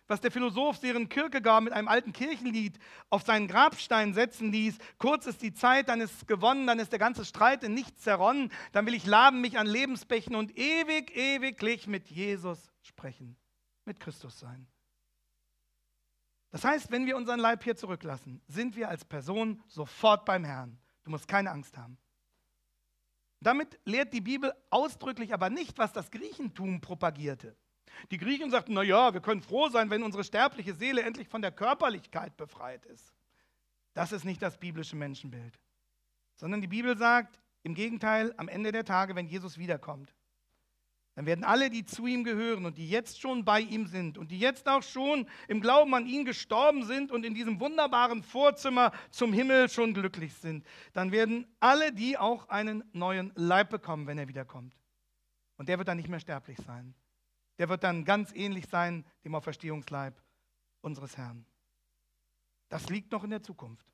was der Philosoph Seren Kierkegaard mit einem alten Kirchenlied auf seinen Grabstein setzen ließ. Kurz ist die Zeit, dann ist es gewonnen, dann ist der ganze Streit in nichts zerronnen, dann will ich laben mich an Lebensbächen und ewig, ewiglich mit Jesus sprechen, mit Christus sein. Das heißt, wenn wir unseren Leib hier zurücklassen, sind wir als Person sofort beim Herrn. Du musst keine Angst haben. Damit lehrt die Bibel ausdrücklich aber nicht, was das Griechentum propagierte. Die Griechen sagten, naja, wir können froh sein, wenn unsere sterbliche Seele endlich von der Körperlichkeit befreit ist. Das ist nicht das biblische Menschenbild, sondern die Bibel sagt, im Gegenteil, am Ende der Tage, wenn Jesus wiederkommt, dann werden alle, die zu ihm gehören und die jetzt schon bei ihm sind und die jetzt auch schon im Glauben an ihn gestorben sind und in diesem wunderbaren Vorzimmer zum Himmel schon glücklich sind, dann werden alle, die auch einen neuen Leib bekommen, wenn er wiederkommt. Und der wird dann nicht mehr sterblich sein der wird dann ganz ähnlich sein dem Auferstehungsleib unseres Herrn. Das liegt noch in der Zukunft.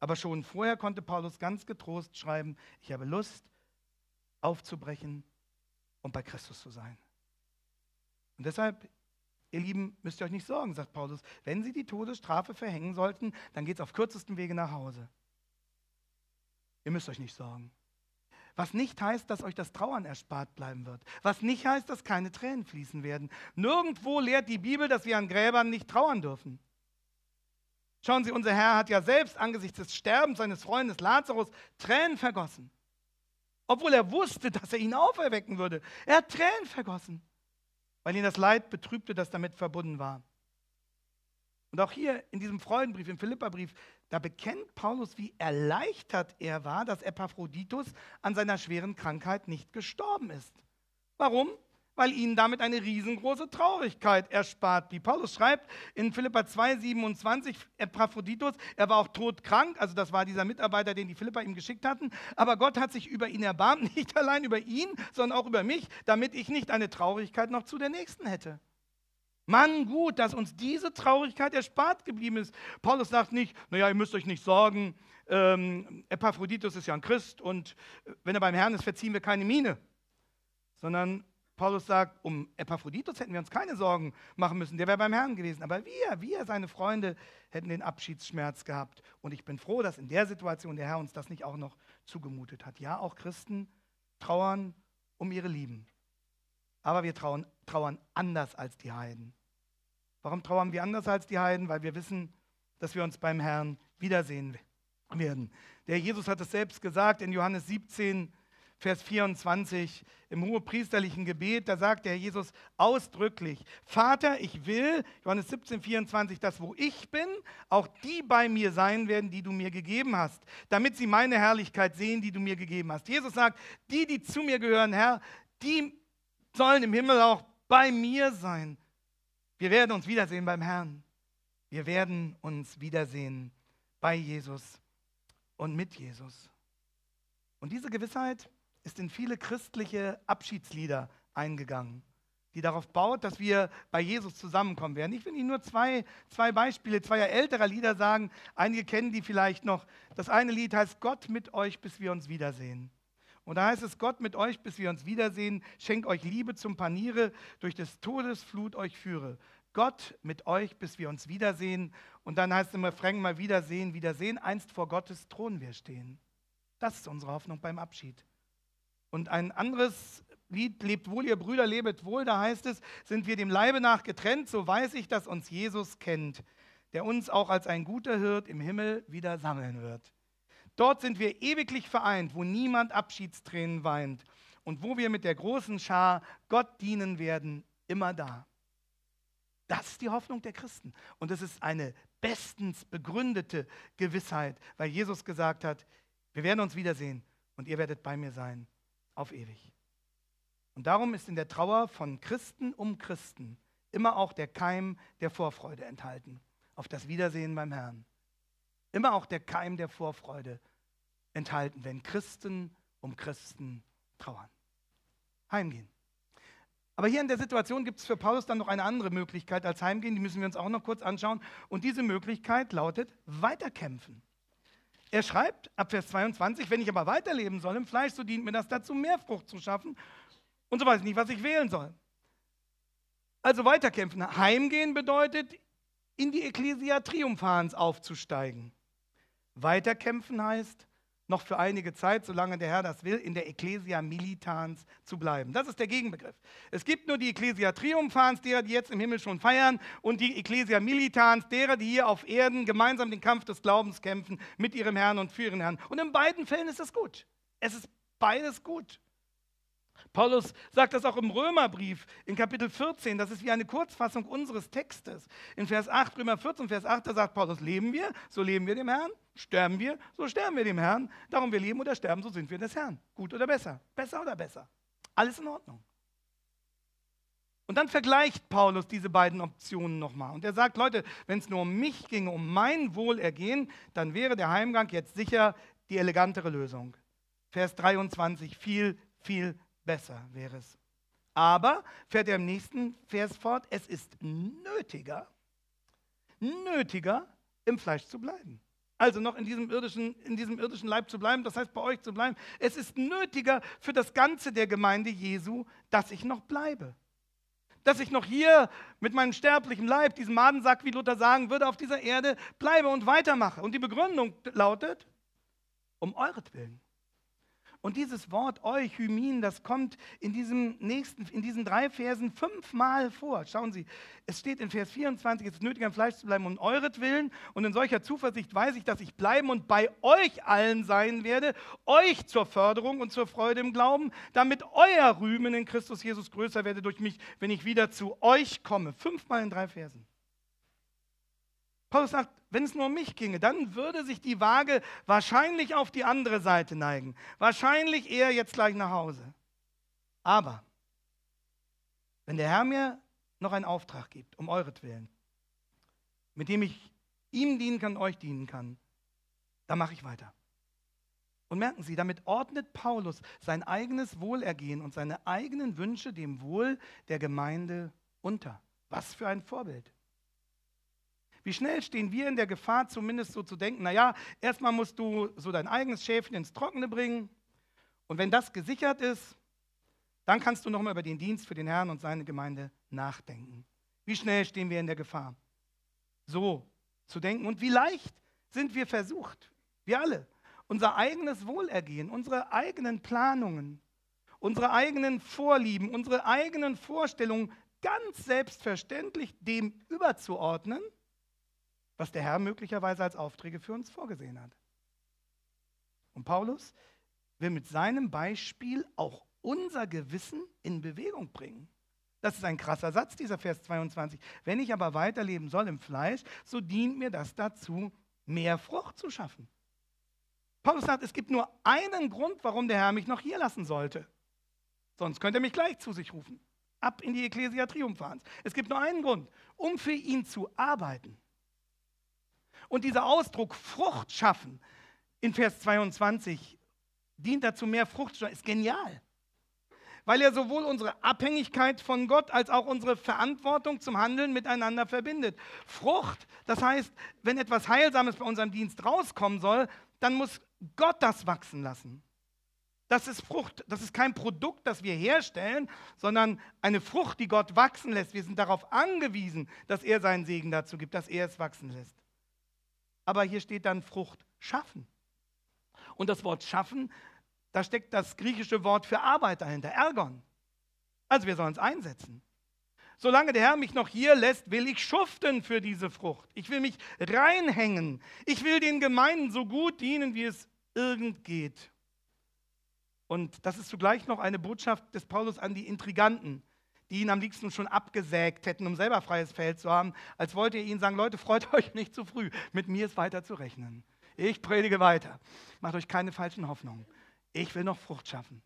Aber schon vorher konnte Paulus ganz getrost schreiben, ich habe Lust aufzubrechen und bei Christus zu sein. Und deshalb, ihr Lieben, müsst ihr euch nicht sorgen, sagt Paulus. Wenn sie die Todesstrafe verhängen sollten, dann geht es auf kürzesten Wege nach Hause. Ihr müsst euch nicht sorgen. Was nicht heißt, dass euch das Trauern erspart bleiben wird. Was nicht heißt, dass keine Tränen fließen werden. Nirgendwo lehrt die Bibel, dass wir an Gräbern nicht trauern dürfen. Schauen Sie, unser Herr hat ja selbst angesichts des Sterbens seines Freundes Lazarus Tränen vergossen. Obwohl er wusste, dass er ihn auferwecken würde. Er hat Tränen vergossen, weil ihn das Leid betrübte, das damit verbunden war. Und auch hier in diesem Freudenbrief, im Philipperbrief, da bekennt Paulus, wie erleichtert er war, dass Epaphroditus an seiner schweren Krankheit nicht gestorben ist. Warum? Weil ihnen damit eine riesengroße Traurigkeit erspart blieb. Paulus schreibt in Philippa 2, 27, Epaphroditus, er war auch todkrank, also das war dieser Mitarbeiter, den die Philippa ihm geschickt hatten, aber Gott hat sich über ihn erbarmt, <laughs> nicht allein über ihn, sondern auch über mich, damit ich nicht eine Traurigkeit noch zu der nächsten hätte. Mann, gut, dass uns diese Traurigkeit erspart geblieben ist. Paulus sagt nicht, naja, ihr müsst euch nicht sorgen, ähm, Epaphroditus ist ja ein Christ und äh, wenn er beim Herrn ist, verziehen wir keine Miene. Sondern Paulus sagt, um Epaphroditus hätten wir uns keine Sorgen machen müssen, der wäre beim Herrn gewesen. Aber wir, wir, seine Freunde, hätten den Abschiedsschmerz gehabt. Und ich bin froh, dass in der Situation der Herr uns das nicht auch noch zugemutet hat. Ja, auch Christen trauern um ihre Lieben. Aber wir trauen, trauern anders als die Heiden. Warum trauern wir anders als die Heiden? Weil wir wissen, dass wir uns beim Herrn wiedersehen werden. Der Jesus hat es selbst gesagt in Johannes 17, Vers 24 im hohepriesterlichen Gebet, da sagt der Herr Jesus ausdrücklich, Vater, ich will, Johannes 17, 24, dass wo ich bin, auch die bei mir sein werden, die du mir gegeben hast, damit sie meine Herrlichkeit sehen, die du mir gegeben hast. Jesus sagt, die, die zu mir gehören, Herr, die sollen im Himmel auch bei mir sein. Wir werden uns wiedersehen beim Herrn. Wir werden uns wiedersehen bei Jesus und mit Jesus. Und diese Gewissheit ist in viele christliche Abschiedslieder eingegangen, die darauf baut, dass wir bei Jesus zusammenkommen werden. Ich will Ihnen nur zwei, zwei Beispiele zweier älterer Lieder sagen. Einige kennen die vielleicht noch. Das eine Lied heißt Gott mit euch, bis wir uns wiedersehen. Und da heißt es, Gott mit euch, bis wir uns wiedersehen, schenkt euch Liebe zum Paniere, durch des Todes Flut euch führe. Gott mit euch, bis wir uns wiedersehen. Und dann heißt es immer, Refrain mal Wiedersehen, Wiedersehen, einst vor Gottes Thron wir stehen. Das ist unsere Hoffnung beim Abschied. Und ein anderes Lied, Lebt wohl, ihr Brüder, lebet wohl, da heißt es, sind wir dem Leibe nach getrennt, so weiß ich, dass uns Jesus kennt, der uns auch als ein guter Hirt im Himmel wieder sammeln wird. Dort sind wir ewiglich vereint, wo niemand Abschiedstränen weint und wo wir mit der großen Schar Gott dienen werden, immer da. Das ist die Hoffnung der Christen. Und es ist eine bestens begründete Gewissheit, weil Jesus gesagt hat, wir werden uns wiedersehen und ihr werdet bei mir sein, auf ewig. Und darum ist in der Trauer von Christen um Christen immer auch der Keim der Vorfreude enthalten, auf das Wiedersehen beim Herrn immer auch der Keim der Vorfreude enthalten, wenn Christen um Christen trauern. Heimgehen. Aber hier in der Situation gibt es für Paulus dann noch eine andere Möglichkeit als heimgehen, die müssen wir uns auch noch kurz anschauen. Und diese Möglichkeit lautet weiterkämpfen. Er schreibt ab Vers 22, wenn ich aber weiterleben soll im Fleisch, so dient mir das dazu, mehr Frucht zu schaffen. Und so weiß ich nicht, was ich wählen soll. Also weiterkämpfen. Heimgehen bedeutet, in die Ecclesia Triumphans aufzusteigen. Weiterkämpfen heißt, noch für einige Zeit, solange der Herr das will, in der Ecclesia Militans zu bleiben. Das ist der Gegenbegriff. Es gibt nur die Ecclesia Triumphans, derer, die jetzt im Himmel schon feiern, und die Ecclesia Militans, derer, die hier auf Erden gemeinsam den Kampf des Glaubens kämpfen mit ihrem Herrn und für ihren Herrn. Und in beiden Fällen ist es gut. Es ist beides gut. Paulus sagt das auch im Römerbrief in Kapitel 14, das ist wie eine Kurzfassung unseres Textes. In Vers 8, Römer 14, Vers 8, da sagt Paulus, leben wir, so leben wir dem Herrn, sterben wir, so sterben wir dem Herrn, darum wir leben oder sterben, so sind wir des Herrn. Gut oder besser, besser oder besser. Alles in Ordnung. Und dann vergleicht Paulus diese beiden Optionen nochmal. Und er sagt, Leute, wenn es nur um mich ginge, um mein Wohlergehen, dann wäre der Heimgang jetzt sicher die elegantere Lösung. Vers 23, viel, viel besser besser wäre es. Aber, fährt er im nächsten Vers fort, es ist nötiger, nötiger, im Fleisch zu bleiben. Also noch in diesem, irdischen, in diesem irdischen Leib zu bleiben, das heißt bei euch zu bleiben. Es ist nötiger für das Ganze der Gemeinde Jesu, dass ich noch bleibe. Dass ich noch hier mit meinem sterblichen Leib, diesem Madensack, wie Luther sagen würde, auf dieser Erde bleibe und weitermache. Und die Begründung lautet, um euretwillen. Und dieses Wort euch, Hymin, das kommt in, diesem nächsten, in diesen drei Versen fünfmal vor. Schauen Sie, es steht in Vers 24, es ist nötig, am Fleisch zu bleiben um euretwillen. Und in solcher Zuversicht weiß ich, dass ich bleiben und bei euch allen sein werde, euch zur Förderung und zur Freude im Glauben, damit euer Rühmen in Christus Jesus größer werde durch mich, wenn ich wieder zu euch komme. Fünfmal in drei Versen. Paulus sagt, wenn es nur um mich ginge, dann würde sich die Waage wahrscheinlich auf die andere Seite neigen. Wahrscheinlich eher jetzt gleich nach Hause. Aber wenn der Herr mir noch einen Auftrag gibt, um euretwillen, mit dem ich ihm dienen kann, euch dienen kann, dann mache ich weiter. Und merken Sie, damit ordnet Paulus sein eigenes Wohlergehen und seine eigenen Wünsche dem Wohl der Gemeinde unter. Was für ein Vorbild. Wie schnell stehen wir in der Gefahr, zumindest so zu denken, naja, erstmal musst du so dein eigenes Schäfchen ins Trockene bringen und wenn das gesichert ist, dann kannst du nochmal über den Dienst für den Herrn und seine Gemeinde nachdenken. Wie schnell stehen wir in der Gefahr, so zu denken und wie leicht sind wir versucht, wir alle, unser eigenes Wohlergehen, unsere eigenen Planungen, unsere eigenen Vorlieben, unsere eigenen Vorstellungen ganz selbstverständlich dem überzuordnen was der Herr möglicherweise als Aufträge für uns vorgesehen hat. Und Paulus will mit seinem Beispiel auch unser Gewissen in Bewegung bringen. Das ist ein krasser Satz, dieser Vers 22. Wenn ich aber weiterleben soll im Fleisch, so dient mir das dazu, mehr Frucht zu schaffen. Paulus sagt, es gibt nur einen Grund, warum der Herr mich noch hier lassen sollte. Sonst könnte er mich gleich zu sich rufen. Ab in die Ecclesia Triumphans. Es gibt nur einen Grund, um für ihn zu arbeiten. Und dieser Ausdruck Frucht schaffen in Vers 22 dient dazu, mehr Frucht zu schaffen. Ist genial. Weil er sowohl unsere Abhängigkeit von Gott als auch unsere Verantwortung zum Handeln miteinander verbindet. Frucht, das heißt, wenn etwas Heilsames bei unserem Dienst rauskommen soll, dann muss Gott das wachsen lassen. Das ist Frucht, das ist kein Produkt, das wir herstellen, sondern eine Frucht, die Gott wachsen lässt. Wir sind darauf angewiesen, dass er seinen Segen dazu gibt, dass er es wachsen lässt aber hier steht dann Frucht schaffen. Und das Wort schaffen, da steckt das griechische Wort für Arbeit dahinter, Ergon. Also wir sollen es einsetzen. Solange der Herr mich noch hier lässt, will ich schuften für diese Frucht. Ich will mich reinhängen. Ich will den Gemeinden so gut dienen, wie es irgend geht. Und das ist zugleich noch eine Botschaft des Paulus an die Intriganten die ihn am liebsten schon abgesägt hätten, um selber freies Feld zu haben, als wollte er ihnen sagen, Leute, freut <laughs> euch nicht zu früh, mit mir ist weiter zu rechnen. Ich predige weiter. Macht euch keine falschen Hoffnungen. Ich will noch Frucht schaffen.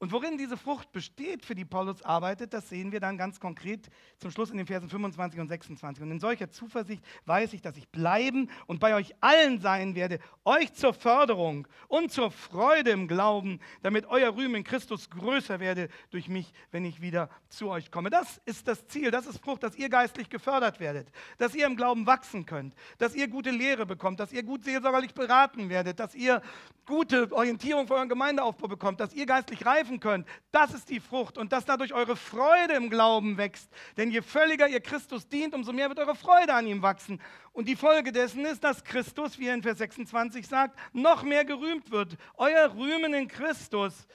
Und worin diese Frucht besteht, für die Paulus arbeitet, das sehen wir dann ganz konkret zum Schluss in den Versen 25 und 26. Und in solcher Zuversicht weiß ich, dass ich bleiben und bei euch allen sein werde, euch zur Förderung und zur Freude im Glauben, damit euer Rühmen in Christus größer werde durch mich, wenn ich wieder zu euch komme. Das ist das Ziel, das ist Frucht, dass ihr geistlich gefördert werdet, dass ihr im Glauben wachsen könnt, dass ihr gute Lehre bekommt, dass ihr gut seelsorgerlich beraten werdet, dass ihr gute Orientierung für euren Gemeindeaufbau bekommt, dass ihr geistlich reif begreifen könnt, das ist die Frucht und dass dadurch eure Freude im Glauben wächst. Denn je völliger ihr Christus dient, umso mehr wird eure Freude an ihm wachsen. Und die Folge dessen ist, dass Christus, wie er in Vers 26 sagt, noch mehr gerühmt wird. Euer Rühmen in Christus.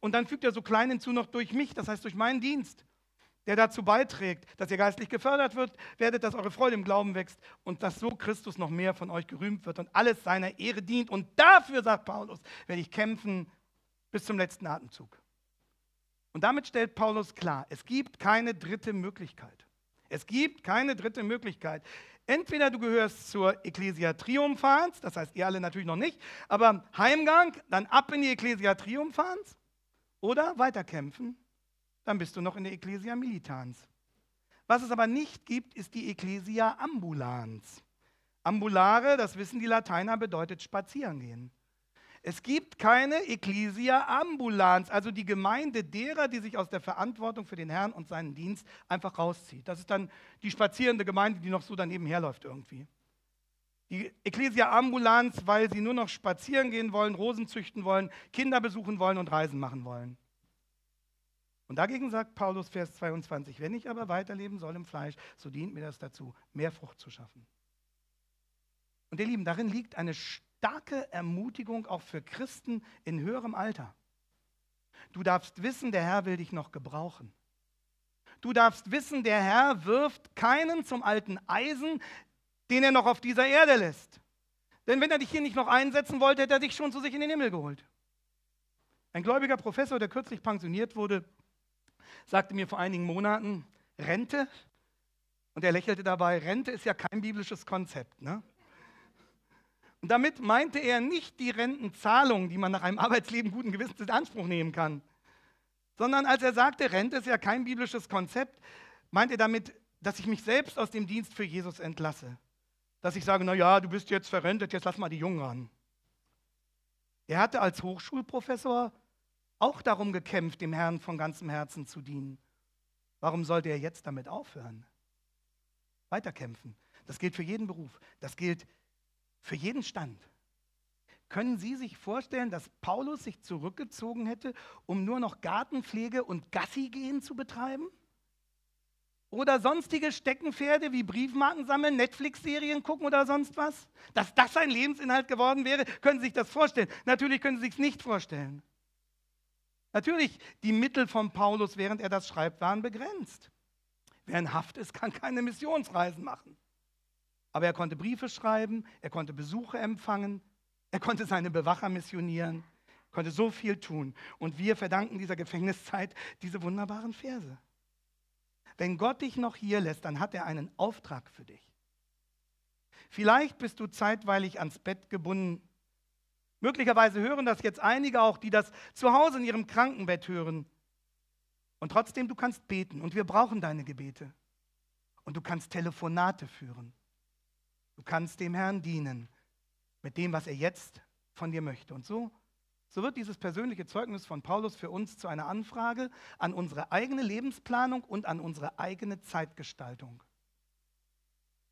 Und dann fügt er so klein hinzu noch durch mich, das heißt durch meinen Dienst der dazu beiträgt, dass ihr geistlich gefördert wird, werdet, dass eure Freude im Glauben wächst und dass so Christus noch mehr von euch gerühmt wird und alles seiner Ehre dient. Und dafür, sagt Paulus, werde ich kämpfen bis zum letzten Atemzug. Und damit stellt Paulus klar, es gibt keine dritte Möglichkeit. Es gibt keine dritte Möglichkeit. Entweder du gehörst zur Ecclesia Triumphans, das heißt ihr alle natürlich noch nicht, aber Heimgang, dann ab in die Ecclesia Triumphans oder weiterkämpfen, dann bist du noch in der Ecclesia Militans. Was es aber nicht gibt, ist die Ecclesia Ambulans. Ambulare, das wissen die Lateiner, bedeutet spazieren gehen. Es gibt keine Ecclesia Ambulans, also die Gemeinde derer, die sich aus der Verantwortung für den Herrn und seinen Dienst einfach rauszieht. Das ist dann die spazierende Gemeinde, die noch so daneben herläuft irgendwie. Die Ecclesia Ambulans, weil sie nur noch spazieren gehen wollen, Rosen züchten wollen, Kinder besuchen wollen und Reisen machen wollen. Und dagegen sagt Paulus Vers 22, wenn ich aber weiterleben soll im Fleisch, so dient mir das dazu, mehr Frucht zu schaffen. Und ihr Lieben, darin liegt eine starke Ermutigung auch für Christen in höherem Alter. Du darfst wissen, der Herr will dich noch gebrauchen. Du darfst wissen, der Herr wirft keinen zum alten Eisen, den er noch auf dieser Erde lässt. Denn wenn er dich hier nicht noch einsetzen wollte, hätte er dich schon zu sich in den Himmel geholt. Ein gläubiger Professor, der kürzlich pensioniert wurde, sagte mir vor einigen Monaten, Rente, und er lächelte dabei, Rente ist ja kein biblisches Konzept. Ne? Und damit meinte er nicht die Rentenzahlung, die man nach einem Arbeitsleben guten Gewissens in Anspruch nehmen kann, sondern als er sagte, Rente ist ja kein biblisches Konzept, meinte er damit, dass ich mich selbst aus dem Dienst für Jesus entlasse. Dass ich sage, naja, du bist jetzt verrentet, jetzt lass mal die Jungen ran. Er hatte als Hochschulprofessor auch darum gekämpft, dem Herrn von ganzem Herzen zu dienen. Warum sollte er jetzt damit aufhören? Weiterkämpfen. Das gilt für jeden Beruf. Das gilt für für jeden Stand. Können Sie sich vorstellen, dass Paulus sich zurückgezogen hätte, um nur noch Gartenpflege und Gassigehen zu betreiben? Oder sonstige Steckenpferde wie Briefmarken sammeln, Netflix-Serien gucken oder sonst was? Dass das sein Lebensinhalt geworden wäre, können Sie sich das vorstellen? Natürlich können Sie sich nicht vorstellen. Natürlich, die Mittel von Paulus, während er das schreibt, waren begrenzt. Wer in Haft ist, kann keine Missionsreisen machen. Aber er konnte Briefe schreiben, er konnte Besuche empfangen, er konnte seine Bewacher missionieren, konnte so viel tun. Und wir verdanken dieser Gefängniszeit diese wunderbaren Verse. Wenn Gott dich noch hier lässt, dann hat er einen Auftrag für dich. Vielleicht bist du zeitweilig ans Bett gebunden. Möglicherweise hören das jetzt einige auch, die das zu Hause in ihrem Krankenbett hören. Und trotzdem, du kannst beten und wir brauchen deine Gebete. Und du kannst Telefonate führen. Du kannst dem Herrn dienen mit dem, was er jetzt von dir möchte. Und so, so wird dieses persönliche Zeugnis von Paulus für uns zu einer Anfrage an unsere eigene Lebensplanung und an unsere eigene Zeitgestaltung.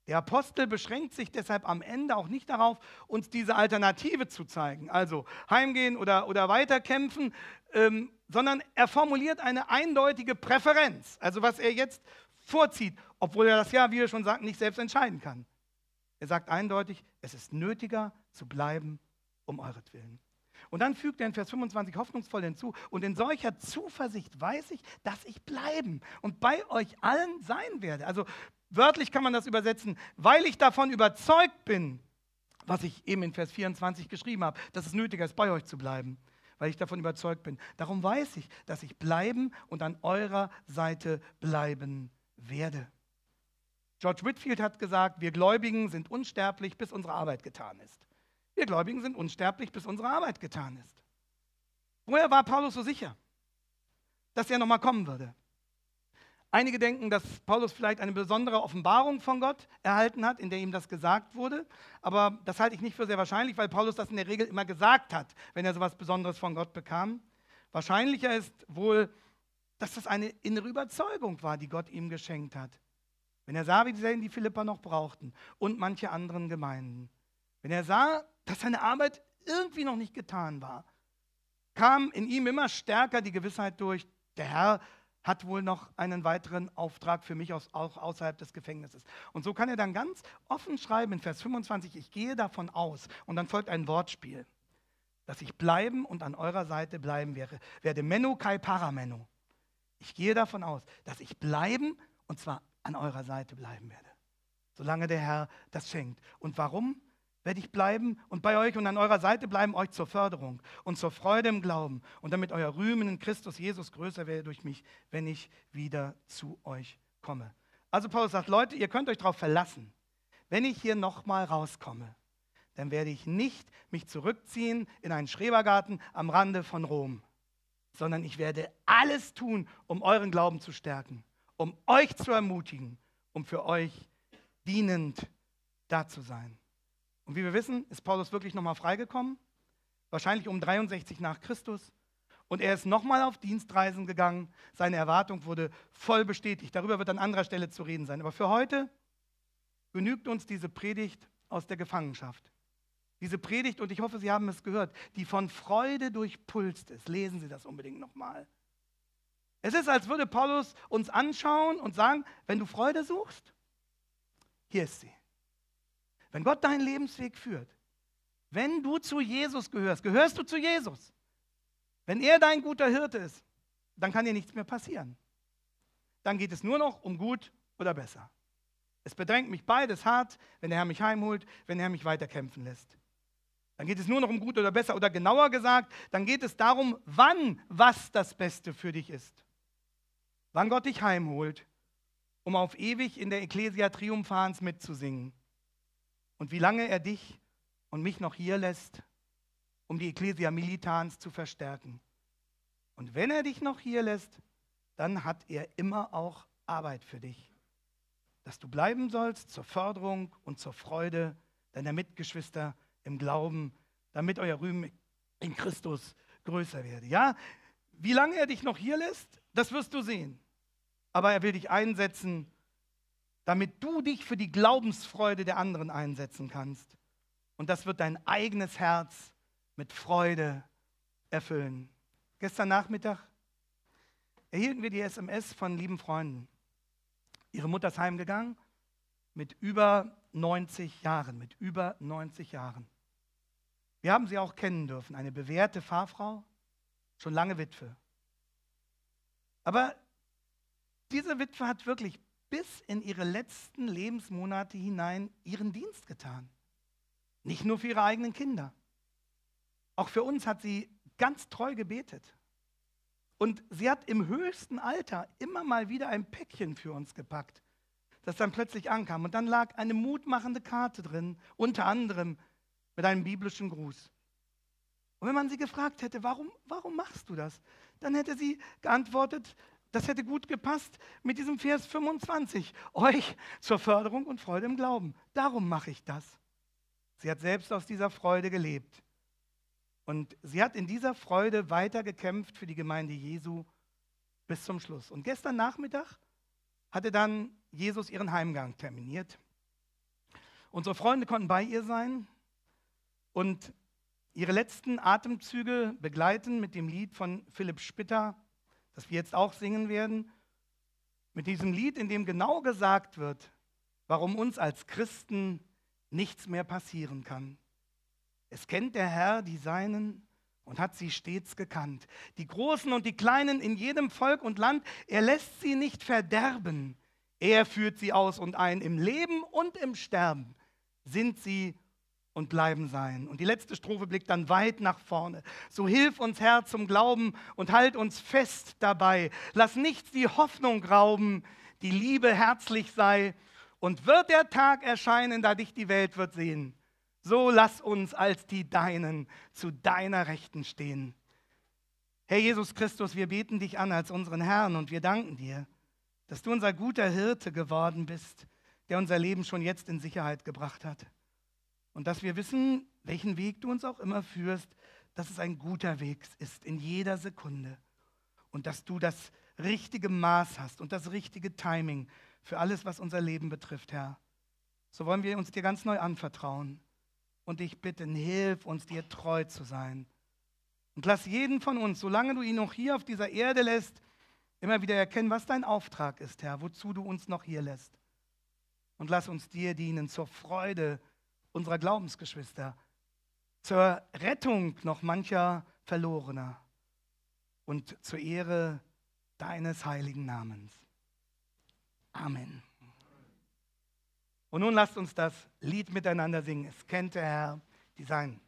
Der Apostel beschränkt sich deshalb am Ende auch nicht darauf, uns diese Alternative zu zeigen, also heimgehen oder, oder weiterkämpfen, ähm, sondern er formuliert eine eindeutige Präferenz, also was er jetzt vorzieht, obwohl er das ja, wie wir schon sagten, nicht selbst entscheiden kann. Er sagt eindeutig, es ist nötiger zu bleiben um euretwillen. Und dann fügt er in Vers 25 hoffnungsvoll hinzu, und in solcher Zuversicht weiß ich, dass ich bleiben und bei euch allen sein werde. Also wörtlich kann man das übersetzen, weil ich davon überzeugt bin, was ich eben in Vers 24 geschrieben habe, dass es nötiger ist, bei euch zu bleiben, weil ich davon überzeugt bin. Darum weiß ich, dass ich bleiben und an eurer Seite bleiben werde. George Whitfield hat gesagt, wir Gläubigen sind unsterblich, bis unsere Arbeit getan ist. Wir Gläubigen sind unsterblich, bis unsere Arbeit getan ist. Woher war Paulus so sicher, dass er nochmal kommen würde? Einige denken, dass Paulus vielleicht eine besondere Offenbarung von Gott erhalten hat, in der ihm das gesagt wurde. Aber das halte ich nicht für sehr wahrscheinlich, weil Paulus das in der Regel immer gesagt hat, wenn er sowas Besonderes von Gott bekam. Wahrscheinlicher ist wohl, dass das eine innere Überzeugung war, die Gott ihm geschenkt hat. Wenn er sah, wie die Philippa noch brauchten und manche anderen Gemeinden, wenn er sah, dass seine Arbeit irgendwie noch nicht getan war, kam in ihm immer stärker die Gewissheit durch, der Herr hat wohl noch einen weiteren Auftrag für mich aus, auch außerhalb des Gefängnisses. Und so kann er dann ganz offen schreiben in Vers 25, ich gehe davon aus. Und dann folgt ein Wortspiel, dass ich bleiben und an eurer Seite bleiben werde. Werde Menno Kai Paramenno. Ich gehe davon aus, dass ich bleiben und zwar an eurer Seite bleiben werde, solange der Herr das schenkt. Und warum? werde ich bleiben und bei euch und an eurer Seite bleiben, euch zur Förderung und zur Freude im Glauben und damit euer Rühmen in Christus Jesus größer werde durch mich, wenn ich wieder zu euch komme. Also Paulus sagt, Leute, ihr könnt euch darauf verlassen. Wenn ich hier nochmal rauskomme, dann werde ich nicht mich zurückziehen in einen Schrebergarten am Rande von Rom, sondern ich werde alles tun, um euren Glauben zu stärken um euch zu ermutigen, um für euch dienend da zu sein. Und wie wir wissen, ist Paulus wirklich nochmal freigekommen, wahrscheinlich um 63 nach Christus. Und er ist nochmal auf Dienstreisen gegangen. Seine Erwartung wurde voll bestätigt. Darüber wird an anderer Stelle zu reden sein. Aber für heute genügt uns diese Predigt aus der Gefangenschaft. Diese Predigt, und ich hoffe, Sie haben es gehört, die von Freude durchpulst ist. Lesen Sie das unbedingt nochmal. Es ist, als würde Paulus uns anschauen und sagen, wenn du Freude suchst, hier ist sie. Wenn Gott deinen Lebensweg führt, wenn du zu Jesus gehörst, gehörst du zu Jesus, wenn er dein guter Hirte ist, dann kann dir nichts mehr passieren. Dann geht es nur noch um gut oder besser. Es bedrängt mich beides hart, wenn der Herr mich heimholt, wenn der Herr mich weiterkämpfen lässt. Dann geht es nur noch um gut oder besser oder genauer gesagt, dann geht es darum, wann was das Beste für dich ist wann Gott dich heimholt, um auf ewig in der Ecclesia Triumphans mitzusingen. Und wie lange er dich und mich noch hier lässt, um die Ecclesia Militans zu verstärken. Und wenn er dich noch hier lässt, dann hat er immer auch Arbeit für dich, dass du bleiben sollst zur Förderung und zur Freude deiner Mitgeschwister im Glauben, damit euer Rühmen in Christus größer werde. Ja, wie lange er dich noch hier lässt, das wirst du sehen. Aber er will dich einsetzen, damit du dich für die Glaubensfreude der anderen einsetzen kannst. Und das wird dein eigenes Herz mit Freude erfüllen. Gestern Nachmittag erhielten wir die SMS von lieben Freunden. Ihre Mutter ist heimgegangen mit über 90 Jahren, mit über 90 Jahren. Wir haben sie auch kennen dürfen, eine bewährte Fahrfrau, schon lange Witwe. Aber diese Witwe hat wirklich bis in ihre letzten Lebensmonate hinein ihren Dienst getan. Nicht nur für ihre eigenen Kinder. Auch für uns hat sie ganz treu gebetet. Und sie hat im höchsten Alter immer mal wieder ein Päckchen für uns gepackt, das dann plötzlich ankam. Und dann lag eine mutmachende Karte drin, unter anderem mit einem biblischen Gruß. Und wenn man sie gefragt hätte, warum, warum machst du das? dann hätte sie geantwortet, das hätte gut gepasst mit diesem Vers 25, euch zur Förderung und Freude im Glauben. Darum mache ich das. Sie hat selbst aus dieser Freude gelebt. Und sie hat in dieser Freude weitergekämpft für die Gemeinde Jesu bis zum Schluss. Und gestern Nachmittag hatte dann Jesus ihren Heimgang terminiert. Unsere Freunde konnten bei ihr sein und Ihre letzten Atemzüge begleiten mit dem Lied von Philipp Spitter, das wir jetzt auch singen werden. Mit diesem Lied, in dem genau gesagt wird, warum uns als Christen nichts mehr passieren kann. Es kennt der Herr die Seinen und hat sie stets gekannt. Die Großen und die Kleinen in jedem Volk und Land, er lässt sie nicht verderben. Er führt sie aus und ein. Im Leben und im Sterben sind sie und bleiben sein. Und die letzte Strophe blickt dann weit nach vorne. So hilf uns Herr zum Glauben und halt uns fest dabei. Lass nichts die Hoffnung rauben, die Liebe herzlich sei. Und wird der Tag erscheinen, da dich die Welt wird sehen. So lass uns als die Deinen zu deiner Rechten stehen. Herr Jesus Christus, wir beten dich an als unseren Herrn und wir danken dir, dass du unser guter Hirte geworden bist, der unser Leben schon jetzt in Sicherheit gebracht hat. Und dass wir wissen, welchen Weg du uns auch immer führst, dass es ein guter Weg ist in jeder Sekunde. Und dass du das richtige Maß hast und das richtige Timing für alles, was unser Leben betrifft, Herr. So wollen wir uns dir ganz neu anvertrauen und dich bitten, hilf uns, dir treu zu sein. Und lass jeden von uns, solange du ihn noch hier auf dieser Erde lässt, immer wieder erkennen, was dein Auftrag ist, Herr, wozu du uns noch hier lässt. Und lass uns dir dienen zur Freude unserer Glaubensgeschwister, zur Rettung noch mancher Verlorener und zur Ehre deines heiligen Namens. Amen. Und nun lasst uns das Lied miteinander singen. Es kennt der Herr, die sein.